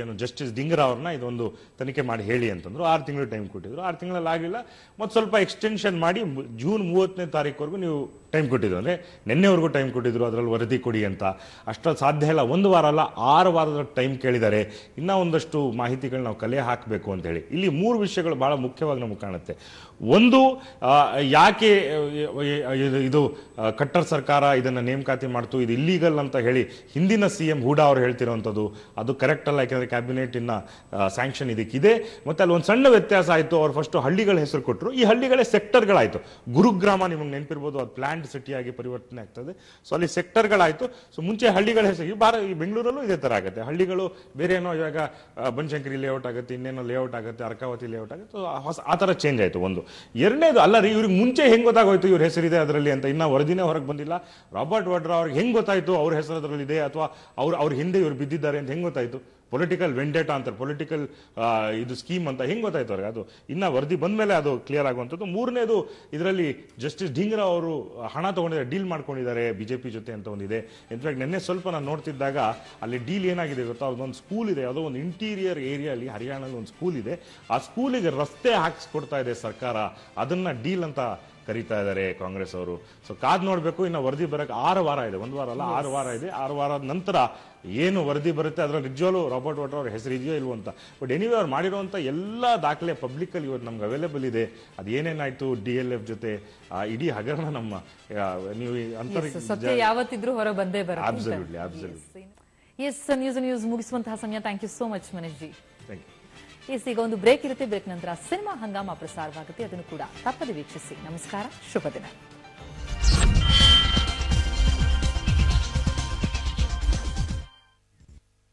ಏನು ಜಸ್ಟಿಸ್ ದಿಂಗರ್ ಅವ್ರನ್ನ ಇದೊಂದು ತನಿಖೆ ಮಾಡಿ ಹೇಳಿ ಅಂತಂದ್ರು ಆರು ತಿಂಗಳು ಟೈಮ್ ಕೊಟ್ಟಿದ್ರು ಆರು ತಿಂಗಳಲ್ಲಿ ಆಗಿಲ್ಲ ಮತ್ತೆ ಸ್ವಲ್ಪ ಎಕ್ಸ್ಟೆನ್ಷನ್ ಮಾಡಿ ಜೂನ್ ಮೂವತ್ತನೇ ತಾರೀಕುವರೆಗೂ ನೀವು ಟೈಮ್ ಕೊಟ್ಟಿದ್ರು ಅಂದ್ರೆ ನಿನ್ನೆವರೆಗೂ ಟೈಮ್ ಕೊಟ್ಟಿದ್ರು ಅದರಲ್ಲಿ ವರದಿ ಕೊಡಿ ಅಂತ ಅಷ್ಟೊಂದು ಸಾಧ್ಯ ಇಲ್ಲ ಒಂದು ವಾರ ಅಲ್ಲ ಆರು ವಾರದ ಟೈಮ್ ಕೇಳಿದ್ದಾರೆ ಇನ್ನೂ ಒಂದಷ್ಟು ಮಾಹಿತಿಗಳು ನಾವು ಕಲೆ ಹಾಕಬೇಕು ಅಂತ ಹೇಳಿ ಇಲ್ಲಿ ಮೂರು ವಿಷಯಗಳು ಬಹಳ ಮುಖ್ಯವಾಗಿ ನಮಗೆ ಕಾಣುತ್ತೆ ಒಂದು ಯಾಕೆ ಇದು ಕಟ್ಟರ್ ಸರ್ಕಾರ ಇದನ್ನು ನೇಮಕಾತಿ ಮಾಡ್ತು ಇದು ಇಲ್ಲೀಗಲ್ ಅಂತ ಹೇಳಿ ಹಿಂದಿನ ಸಿ ಎಂ ಹೂಡಾ ಅವರು ಹೇಳ್ತಿರುವಂಥದ್ದು ಅದು ಕರೆಕ್ಟ್ ಅಲ್ಲ ಯಾಕೆಂದರೆ ಕ್ಯಾಬಿನೆಟಿನ ಸ್ಯಾಂಕ್ಷನ್ ಇದಕ್ಕಿದೆ ಮತ್ತು ಅಲ್ಲಿ ಒಂದು ಸಣ್ಣ ವ್ಯತ್ಯಾಸ ಆಯಿತು ಅವ್ರು ಫಸ್ಟು ಹಳ್ಳಿಗಳ ಹೆಸರು ಕೊಟ್ಟರು ಈ ಹಳ್ಳಿಗಳೇ ಸೆಕ್ಟರ್ಗಳಾಯಿತು ಗುರುಗ್ರಾಮ ನಿಮಗೆ ನೆನಪಿರ್ಬೋದು ಅದು ಪ್ಲ್ಯಾಂಡ್ ಸಿಟಿಯಾಗಿ ಪರಿವರ್ತನೆ ಆಗ್ತದೆ ಸೊ ಅಲ್ಲಿ ಸೆಕ್ಟರ್ಗಳಾಯಿತು ಸೊ ಮುಂಚೆ ಹಳ್ಳಿಗಳ ಹೆಸರು ಈ ಭಾರ ಈ ಬೆಂಗಳೂರಲ್ಲೂ ಇದೇ ಥರ ಆಗುತ್ತೆ ಹಳ್ಳಿಗಳು ಬೇರೆ ಏನೋ ಇವಾಗ ಬನಶಂಕರಿ ಲೇಔಟ್ ಆಗುತ್ತೆ ಇನ್ನೇನೋ ಲೇಔಟ್ ಆಗುತ್ತೆ ಅರ್ಕಾವತಿ ಲೇಔಟ್ ಆಗುತ್ತೆ ಹೊಸ ಆ ಥರ ಚೇಂಜ್ ಆಯಿತು ಒಂದು ಎರಡನೇದು ಅಲ್ಲ ರೀ ಇವ್ರಿಗೆ ಮುಂಚೆ ಹೆಂಗೆ ಗೊತ್ತಾಗೋಯ್ತು ಇವ್ರ ಹೆಸರಿದೆ ಅದರಲ್ಲಿ ಅಂತ ಇನ್ನೂ ವರದಿನೇ ಹೊರಗೆ ಬಂದಿಲ್ಲ ರಾಬರ್ಟ್ ವಾಡ್ರಾ ಅವ್ರಿಗೆ ಹೆಂಗೆ ಗೊತ್ತಾಯಿತು ಅವ್ರ ಹೆಸರು ಅದರಲ್ಲಿ ಇದೆ ಅಥವಾ ಅವ್ರು ಅವ್ರ ಹಿಂದೆ ಇವ್ರು ಬಿದ್ದಿದ್ದಾರೆ ಅಂತ ಹೆಂಗೆ ಗೊತ್ತಾಯಿತು ಪೊಲಿಟಿಕಲ್ ವೆಂಡೇಟಾ ಅಂತಾರೆ ಪೊಲಿಟಿಕಲ್ ಇದು ಸ್ಕೀಮ್ ಅಂತ ಹೆಂಗೆ ಗೊತ್ತಾಯ್ತು ಅವ್ರಿಗೆ ಅದು ಇನ್ನು ವರದಿ ಬಂದ ಮೇಲೆ ಅದು ಕ್ಲಿಯರ್ ಆಗುವಂಥದ್ದು ಮೂರನೇದು ಇದರಲ್ಲಿ ಜಸ್ಟಿಸ್ ಢಿಂಗ್ರಾ ಅವರು ಹಣ ತೊಗೊಂಡಿದ್ದಾರೆ ಡೀಲ್ ಮಾಡ್ಕೊಂಡಿದ್ದಾರೆ ಬಿ ಜೆ ಪಿ ಜೊತೆ ಅಂತ ಒಂದಿದೆ ಇನ್ಫ್ಯಾಕ್ಟ್ ನಿನ್ನೆ ಸ್ವಲ್ಪ ನಾನು ನೋಡ್ತಿದ್ದಾಗ ಅಲ್ಲಿ ಡೀಲ್ ಏನಾಗಿದೆ ಗೊತ್ತಾ ಅದೊಂದು ಸ್ಕೂಲ್ ಇದೆ ಯಾವುದೋ ಒಂದು ಇಂಟೀರಿಯರ್ ಏರಿಯಲ್ಲಿ ಹರಿಯಾಣದಲ್ಲಿ ಒಂದು ಸ್ಕೂಲ್ ಇದೆ ಆ ಸ್ಕೂಲಿಗೆ ರಸ್ತೆ ಹಾಕಿಸ್ಕೊಡ್ತಾ ಇದೆ ಸರ್ಕಾರ ಅದನ್ನು ಡೀಲ್ ಅಂತ ಕರೀತಾ ಇದ್ದಾರೆ ಕಾಂಗ್ರೆಸ್ ಅವರು ಸೊ ಕಾದ್ ನೋಡಬೇಕು ಇನ್ನು ವರದಿ ಬರಕ್ಕೆ ಆರು ವಾರ ಇದೆ ಒಂದು ವಾರ ಅಲ್ಲ ಆರು ವಾರ ಇದೆ ಆರು ವಾರದ ನಂತರ ಏನು ವರದಿ ಬರುತ್ತೆ ಅದರಲ್ಲಿ ನಿಜವಾಗ್ಲೂ ರಾಬರ್ಟ್ ವಾಟರ್ ಅವ್ರ ಹೆಸರು ಇದೆಯೋ ಇಲ್ವೋ ಅಂತ ಬಟ್ ಎನಿವೆ ಅವ್ರು ಮಾಡಿರುವಂಥ ಎಲ್ಲ ದಾಖಲೆ ಅಲ್ಲಿ ಇವತ್ತು ನಮ್ಗೆ ಅವೈಲೇಬಲ್ ಇದೆ ಅದು ಏನೇನಾಯಿತು ಡಿ ಎಲ್ ಎಫ್ ಜೊತೆ ಇಡೀ ಹಗರಣ ನಮ್ಮ ನೀವು ಯಾವತ್ತಿದ್ರು ಯಾವತ್ತಿದ್ರೂ ಹೊರ ಬಂದೇ ಬರ absolutely absolutely yes news news ಮುಗಿಸುವಂತಹ ಸಮಯ thank you so much Manish ji ಈಗ ಒಂದು ಬ್ರೇಕ್ ಇರುತ್ತೆ ಬ್ರೇಕ್ ನಂತರ ಸಿನಿಮಾ ಹಂಗಾಮ ಪ್ರಸಾರವಾಗುತ್ತೆ ಅದನ್ನು ಕೂಡ ತಪ್ಪದೆ ವೀಕ್ಷಿಸಿ ನಮಸ್ಕಾರ ಶುಭ ದಿನ